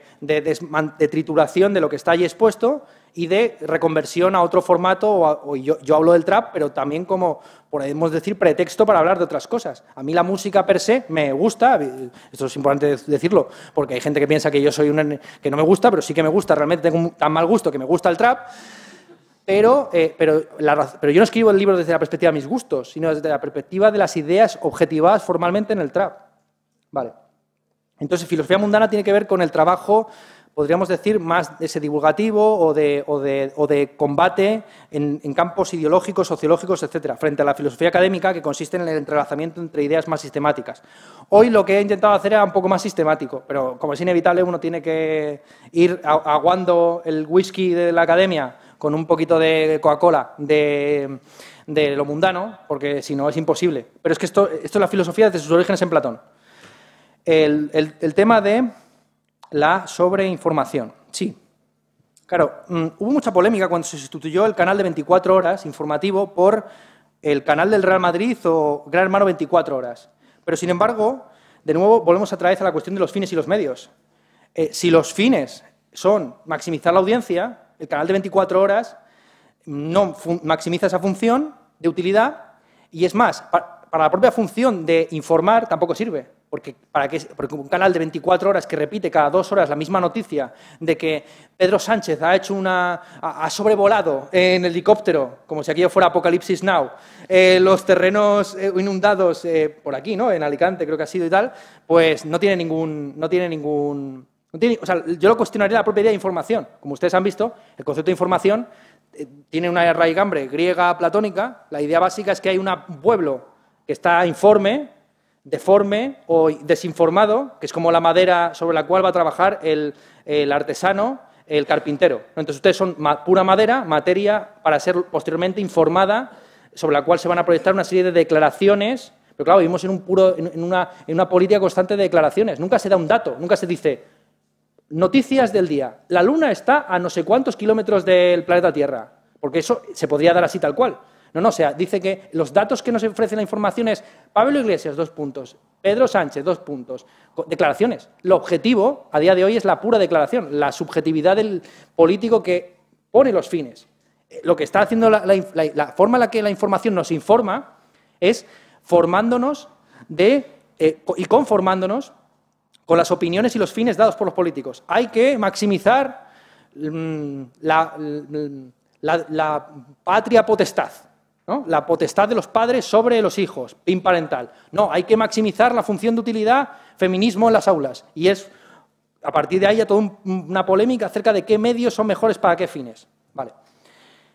[SPEAKER 1] trituración de lo que está ahí expuesto y de reconversión a otro formato, o, yo, hablo del trap, pero también como, podemos decir, pretexto para hablar de otras cosas. A mí la música per se me gusta, eh, esto es importante decirlo, porque hay gente que piensa que yo soy un... que no me gusta, pero sí que me gusta, realmente tengo tan mal gusto que me gusta el trap, pero, eh, pero, pero yo no escribo el libro desde la perspectiva de mis gustos, sino desde la perspectiva de las ideas objetivadas formalmente en el trap. Vale. Entonces, filosofía mundana tiene que ver con el trabajo podríamos decir, más de ese divulgativo o de, de, combate en, campos ideológicos, sociológicos, etcétera, frente a la filosofía académica que consiste en el entrelazamiento entre ideas más sistemáticas. Hoy lo que he intentado hacer era un poco más sistemático, pero como es inevitable, uno tiene que ir aguando el whisky de la academia con un poquito de Coca-Cola, de lo mundano, porque si no es imposible. Pero es que esto, esto es la filosofía desde sus orígenes en Platón. el tema de la sobreinformación. Sí. Claro, mm, hubo mucha polémica cuando se sustituyó el canal de 24 horas informativo por el canal del Real Madrid o Gran Hermano 24 horas. Pero, sin embargo, de nuevo volvemos a través a la cuestión de los fines y los medios. Eh, si los fines son maximizar la audiencia, el canal de 24 horas no maximiza esa función de utilidad y es más, para la propia función de informar tampoco sirve porque, para un canal de 24 horas que repite cada dos horas la misma noticia de que Pedro Sánchez ha hecho una ha sobrevolado en helicóptero como si aquello fuera apocalipsis now eh, los terrenos eh, inundados eh, por aquí no en Alicante creo que ha sido y tal pues no tiene ningún no tiene ningún o sea, yo lo cuestionaría la propia idea de información como ustedes han visto el concepto de información tiene una raigambre griega platónica la idea básica es que hay un pueblo que está informe deforme o desinformado, que es como la madera sobre la cual va a trabajar el, artesano, el carpintero. Entonces ustedes son pura madera, materia para ser posteriormente informada, sobre la cual se van a proyectar una serie de declaraciones. Pero claro, vivimos en, un puro, una, en una política constante de declaraciones. Nunca se da un dato, nunca se dice, noticias del día, la Luna está a no sé cuántos kilómetros del planeta Tierra, porque eso se podría dar así tal cual. No, no, o sea, dice que los datos que nos ofrece la información es Pablo Iglesias, dos puntos, Pedro Sánchez, dos puntos, declaraciones. Lo objetivo a día de hoy es la pura declaración, la subjetividad del político que pone los fines. Eh, lo que está haciendo la, forma en la que la información nos informa es formándonos de, eh, y conformándonos con las opiniones y los fines dados por los políticos. Hay que maximizar mm, la patria potestad, la potestad de los padres sobre los hijos, imparental. No, hay que maximizar la función de utilidad, feminismo en las aulas. Y es, a partir de ahí, ya toda una polémica acerca de qué medios son mejores para qué fines. Vale.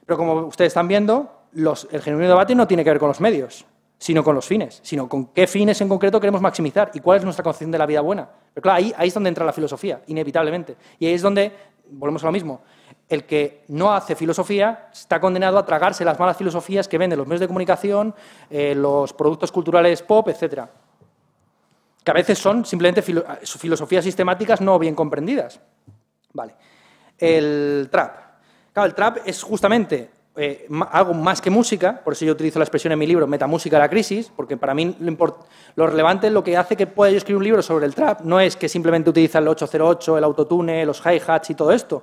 [SPEAKER 1] Pero como ustedes están viendo, los, el genuino debate no tiene que ver con los medios, sino con los fines, sino con qué fines en concreto queremos maximizar y cuál es nuestra concepción de la vida buena. Pero claro, ahí, ahí es donde entra la filosofía, inevitablemente. Y ahí es donde, volvemos a lo mismo, el que no hace filosofía está condenado a tragarse las malas filosofías que venden los medios de comunicación, eh, los productos culturales pop, etc. Que a veces son simplemente sus eh, filosofías sistemáticas no bien comprendidas. Vale. El trap. el trap es justamente eh, algo más que música, por eso yo utilizo la expresión en mi libro, metamúsica a la crisis, porque para mí lo, relevante es lo que hace que pueda yo escribir un libro sobre el trap, no es que simplemente utiliza el 808, el autotune, los hi-hats y todo esto,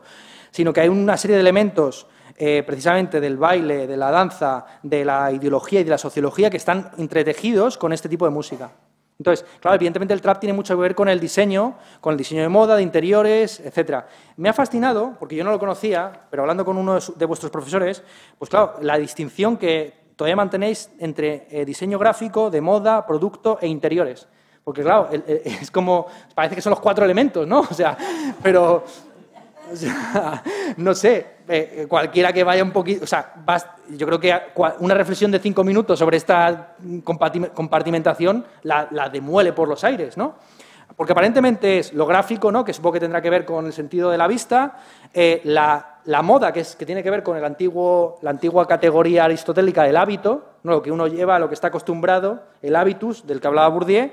[SPEAKER 1] sino que hay una serie de elementos eh, precisamente del baile, de la danza, de la ideología y de la sociología que están entretejidos con este tipo de música. Entonces, claro, evidentemente el trap tiene mucho que ver con el diseño, con el diseño de moda, de interiores, etc. Me ha fascinado, porque yo no lo conocía, pero hablando con uno de vuestros profesores, pues claro, la distinción que todavía mantenéis entre eh, diseño gráfico, de moda, producto e interiores. Porque claro, es como, parece que son los cuatro elementos, ¿no? <laughs> O sea, pero, <laughs> no sé, eh, eh, cualquiera que vaya un poquito, o sea, yo creo que una reflexión de cinco minutos sobre esta mm, compartimentación la, demuele por los aires, ¿no? Porque aparentemente es lo gráfico, ¿no? que supongo que tendrá que ver con el sentido de la vista, eh, la, moda, que, es, que tiene que ver con el antiguo, la antigua categoría aristotélica del hábito, ¿no? lo que uno lleva, lo que está acostumbrado, el hábitus del que hablaba Bourdieu,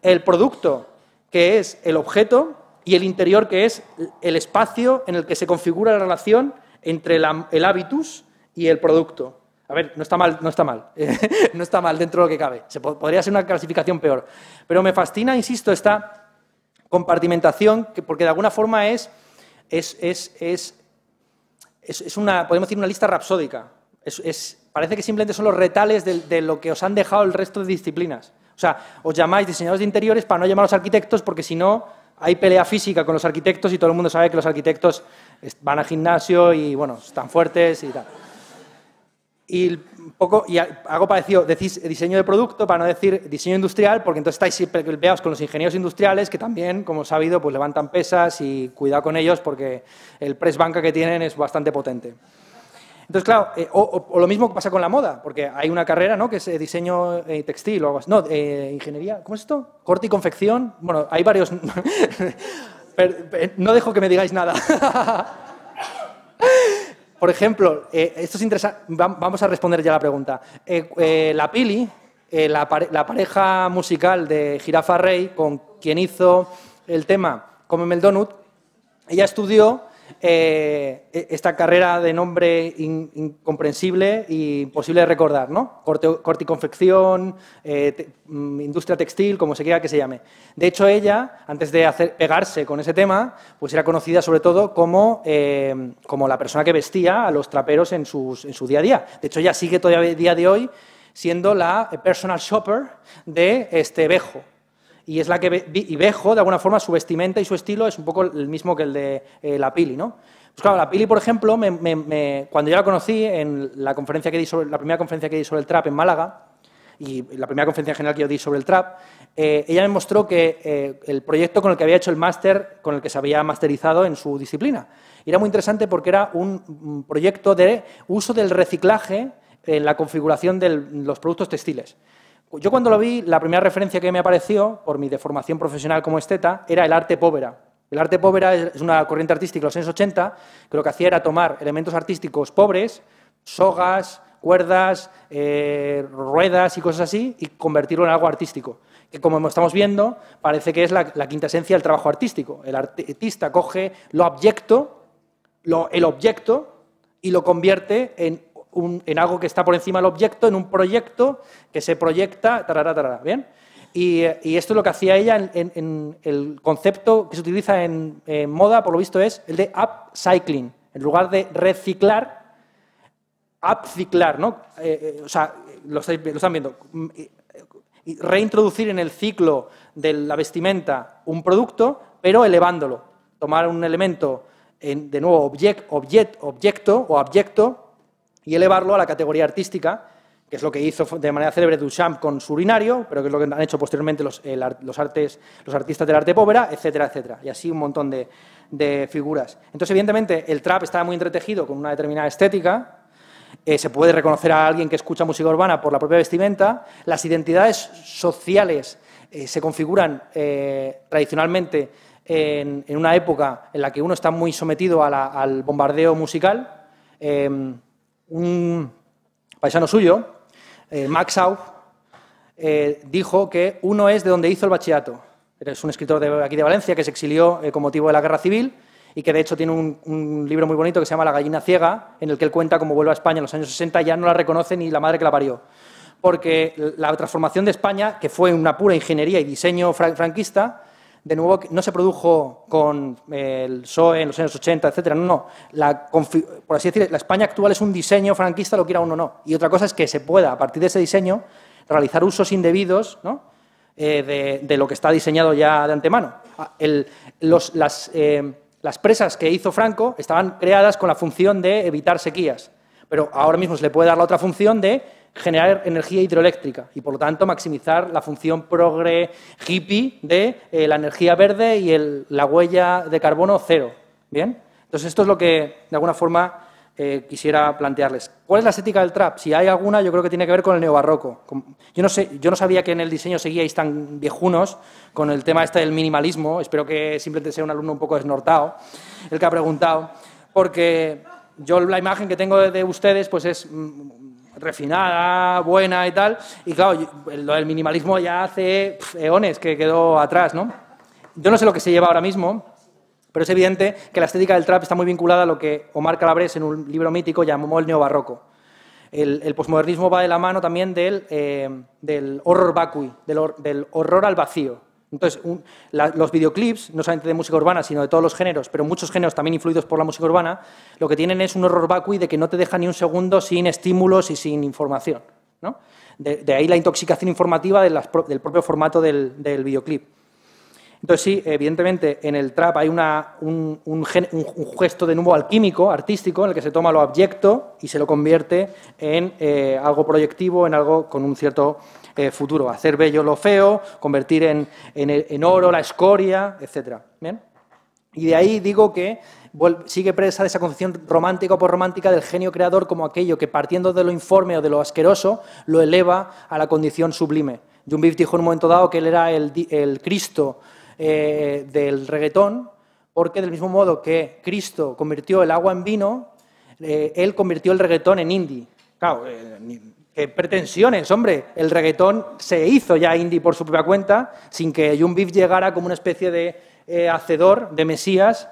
[SPEAKER 1] el producto, que es el objeto, y el interior, que es el espacio en el que se configura la relación entre el hábitus y el producto. A ver, no está mal, no está mal, <laughs> no está mal dentro de lo que cabe. Se podría ser una clasificación peor. Pero me fascina, insisto, esta compartimentación, que, porque de alguna forma es, es, es, una, podemos decir, una lista rapsódica. parece que simplemente son los retales de, de lo que os han dejado el resto de disciplinas. O sea, os llamáis diseñadores de interiores para no llamaros arquitectos, porque si no, hay pelea física con los arquitectos y todo el mundo sabe que los arquitectos van al gimnasio y, bueno, están fuertes y tal. Y, poco, y hago parecido, decís diseño de producto para no decir diseño industrial, porque entonces estáis siempre peleados con los ingenieros industriales que también, como sabido, pues levantan pesas y cuidado con ellos porque el press banca que tienen es bastante potente. Entonces, claro, eh, o, lo mismo que pasa con la moda, porque hay una carrera, ¿no? Que es eh, diseño eh, textil o algo ingeniería, ¿cómo es esto? Corte y confección. Bueno, hay varios. <laughs> no dejo que me digáis nada. <laughs> Por ejemplo, esto es interesante. Vamos a responder ya la pregunta. la Pili, la, pareja musical de Jirafa Rey, con quien hizo el tema Como el Donut, ella estudió eh, esta carrera de nombre incomprensible e imposible de recordar, ¿no? Corte, y confección, eh, mm, industria textil, como se quiera que se llame. De hecho, ella, antes de pegarse con ese tema, pues era conocida sobre todo como, eh, la persona que vestía a los traperos en, en su día a día. De hecho, ella sigue todavía a día de hoy siendo la personal shopper de este Bejo y es la que y de alguna forma, su vestimenta y su estilo es un poco el mismo que el de eh, la Pili, ¿no? Pues claro, la Pili, por ejemplo, cuando yo la conocí en la, conferencia que di sobre, la primera conferencia que di sobre el trap en Málaga, y la primera conferencia general que yo di sobre el trap, eh, ella me mostró que eh, el proyecto con el que había hecho el máster, con el que se había masterizado en su disciplina. era muy interesante porque era un proyecto de uso del reciclaje en la configuración de los productos textiles yo cuando lo vi, la primera referencia que me apareció, por mi deformación profesional como esteta, era el arte povera. El arte povera es una corriente artística de los años 80, que lo que hacía era tomar elementos artísticos pobres, sogas, cuerdas, eh, ruedas y cosas así, y convertirlo en algo artístico. Que como estamos viendo, parece que es la, quinta esencia del trabajo artístico. El artista coge lo abyecto, el objeto, y lo convierte en un, en algo que está por encima del objeto, en un proyecto que se proyecta, ¿bien? Y, esto es lo que hacía ella en, el concepto que se utiliza en, moda, por lo visto, es el de upcycling. En lugar de reciclar, upcyclar ¿no? Eh, eh, o sea, lo, están viendo. Mm, reintroducir en el ciclo de la vestimenta un producto, pero elevándolo. Tomar un elemento, de nuevo, object, objeto o abyecto, y elevarlo a la categoría artística, que es lo que hizo de manera célebre Duchamp con su urinario, pero que es lo que han hecho posteriormente los, los, artes, los artistas del arte póvera, etcétera, etcétera. Y así un montón de, de figuras. Entonces, evidentemente, el trap está muy entretejido con una determinada estética, eh, se puede reconocer a alguien que escucha música urbana por la propia vestimenta, las identidades sociales eh, se configuran eh, tradicionalmente en, en, una época en la que uno está muy sometido al bombardeo musical. Em, un paisano suyo, eh, Max eh, dijo que uno es de donde hizo el bachillerato. Es un escritor de aquí de Valencia que se exilió eh, con motivo de la guerra civil y que de hecho tiene un, un, libro muy bonito que se llama La gallina ciega, en el que él cuenta cómo vuelve a España en los años 60 y ya no la reconoce ni la madre que la parió. Porque la transformación de España, que fue una pura ingeniería y diseño franquista, de nuevo, no se produjo con eh, el PSOE en los años 80, etcétera. No, no. por así decir, la España actual es un diseño franquista, lo quiera uno o no. Y otra cosa es que se pueda, a partir de ese diseño, realizar usos indebidos eh, de, lo que está diseñado ya de antemano. Ah, eh, las presas que hizo Franco estaban creadas con la función de evitar sequías. Pero ahora mismo se le puede dar la otra función de generar energía hidroeléctrica y, por lo tanto, maximizar la función progre hippie de eh, la energía verde y la huella de carbono cero. ¿Bien? Entonces, esto es lo que, de alguna forma, eh, quisiera plantearles. ¿Cuál es la estética del trap? Si hay alguna, yo creo que tiene que ver con el neobarroco. Yo no, sé, yo no sabía que en el diseño seguíais tan viejunos con el tema este del minimalismo. Espero que simplemente sea un alumno un poco desnortado el que ha preguntado. Porque yo la imagen que tengo de ustedes pues es mm, refinada, buena y tal. Y claro, lo del minimalismo ya hace eones que quedó atrás, ¿no? Yo no sé lo que se lleva ahora mismo, pero es evidente que la estética del trap está muy vinculada a lo que Omar Calabres en un libro mítico llamó el neobarroco. El, el posmodernismo va de la mano también del, eh, horror vacui, del horror al vacío. Entonces, los videoclips, no solamente de música urbana, sino de todos los géneros, pero muchos géneros también influidos por la música urbana, lo que tienen es un horror vacui de que no te deja ni un segundo sin estímulos y sin información. ¿no? De, ahí la intoxicación informativa del propio formato del, videoclip. Entonces, sí, evidentemente, en el trap hay un, gesto de nuevo alquímico, artístico, en el que se toma lo abyecto y se lo convierte en eh, algo proyectivo, en algo con un cierto eh, futuro, hacer bello lo feo, convertir en, oro la escoria, etc. Y de ahí digo que sigue presa de esa concepción romántica o porromántica del genio creador como aquello que, partiendo de lo informe o de lo asqueroso, lo eleva a la condición sublime. John Biff dijo en un momento dado que él era el, Cristo eh, del reggaetón, porque del mismo modo que Cristo convirtió el agua en vino, eh, él convirtió el reggaetón en indie. Claro, qué pretensiones, hombre. El reggaetón se hizo ya indie por su propia cuenta, sin que Jung Beef llegara como una especie de eh, hacedor, de mesías,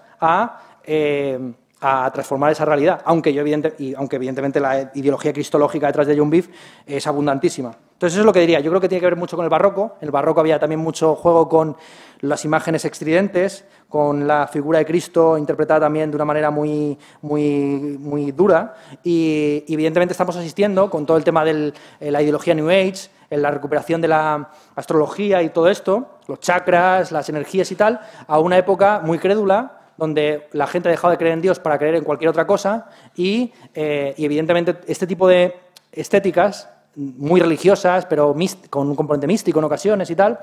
[SPEAKER 1] eh, a, transformar esa realidad. Aunque, y aunque evidentemente la ideología cristológica detrás de Jung Beef es abundantísima. Entonces eso es lo que diría. Yo creo que tiene que ver mucho con el barroco. En el barroco había también mucho juego con las imágenes extridentes, con la figura de Cristo interpretada también de una manera muy, muy, muy dura. Y evidentemente estamos asistiendo con todo el tema de eh, la ideología New Age, en eh, la recuperación de la astrología y todo esto, los chakras, las energías y tal, a una época muy crédula donde la gente ha dejado de creer en Dios para creer en cualquier otra cosa y eh, evidentemente este tipo de estéticas muy religiosas, pero con un componente místico en ocasiones y tal,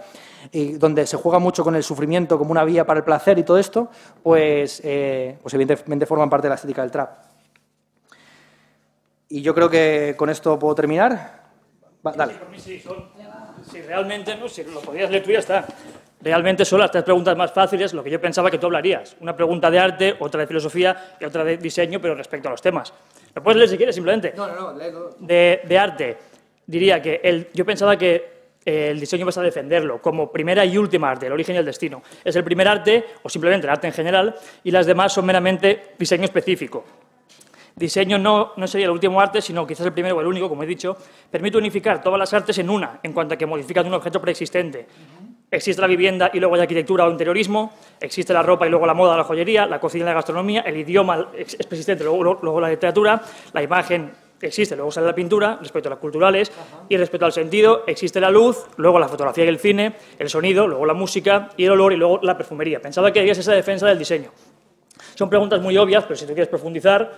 [SPEAKER 1] y donde se juega mucho con el sufrimiento como una vía para el placer y todo esto, pues, eh, pues evidentemente forman parte de la estética del trap. Y yo creo que con esto puedo terminar. dale.
[SPEAKER 4] si realmente no, si lo podías leer tú ya está. Realmente son las tres preguntas más fáciles, lo que yo pensaba que tú hablarías. Una pregunta de arte, otra de filosofía y otra de diseño, pero respecto a los temas. Lo puedes leer si quieres, simplemente. No, no, no, De, de arte diría que yo pensaba que eh, el diseño vas a defenderlo como primera y última arte, el origen y el destino. Es el primer arte, o simplemente el arte en general, y las demás son meramente diseño específico. Diseño no, no sería el último arte, sino quizás el primero o el único, como he dicho. Permite unificar todas las artes en una, en cuanto a que modifican un objeto preexistente. Existe la vivienda y luego hay arquitectura o interiorismo, existe la ropa y luego la moda, la joyería, la cocina y la gastronomía, el idioma es preexistente, luego la literatura, la imagen existe, luego sale la pintura, respecto a las culturales, y respecto al sentido, existe la luz, luego la fotografía y el cine, el sonido, luego la música y el olor, y luego la perfumería. Pensaba que harías esa defensa del diseño. Son preguntas muy obvias, pero si tú quieres profundizar,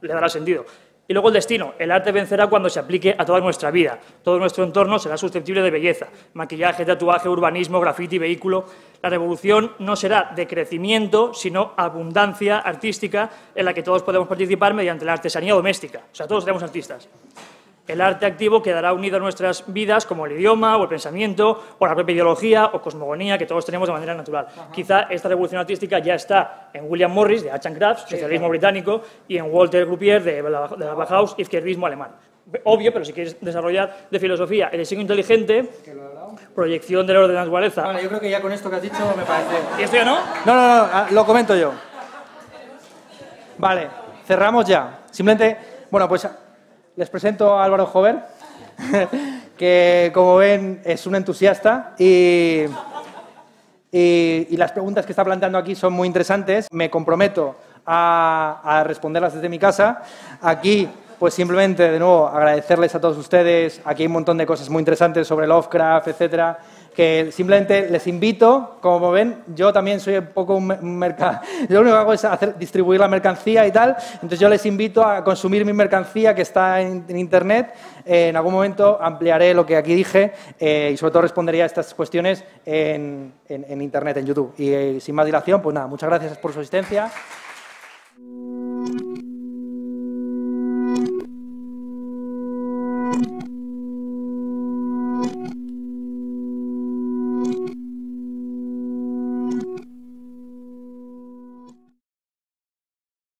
[SPEAKER 4] le dará sentido. Y luego el destino. El arte vencerá cuando se aplique a toda nuestra vida. Todo nuestro entorno será susceptible de belleza. Maquillaje, tatuaje, urbanismo, grafiti, vehículo. La revolución no será de crecimiento, sino abundancia artística en la que todos podemos participar mediante la artesanía doméstica. O sea, todos seremos artistas. El arte activo quedará unido a nuestras vidas, como el idioma, o el pensamiento, o la propia ideología o cosmogonía que todos tenemos de manera natural. Quizá esta revolución artística ya está en William Morris, de Arts and Crafts, socialismo británico, y en Walter Gruppier, de la, Bauhaus, izquierdismo alemán obvio, pero si quieres desarrollar, de filosofía. El diseño inteligente, proyección del orden de la naturaleza. Bueno, yo creo que ya con esto que has dicho me parece. ¿Y esto ya no?
[SPEAKER 1] No, no, no, ah, lo comento yo. Vale, cerramos ya. Simplemente, bueno, pues les presento a Álvaro Jover, <laughs> que como ven es un entusiasta y, las preguntas que está planteando aquí son muy interesantes. Me comprometo a, a responderlas desde mi casa. Aquí pues simplemente de nuevo agradecerles a todos ustedes. Aquí hay un montón de cosas muy interesantes sobre Lovecraft, etcétera que simplemente les invito, como ven, yo también soy un poco un mercado, <laughs> yo lo único que hago es hacer, distribuir la mercancía y tal, entonces yo les invito a consumir mi mercancía que está en, Internet, eh, en algún momento ampliaré lo que aquí dije eh, y sobre todo respondería a estas cuestiones en, en, Internet, en YouTube. Y eh, sin más dilación, pues nada, muchas gracias por su asistencia.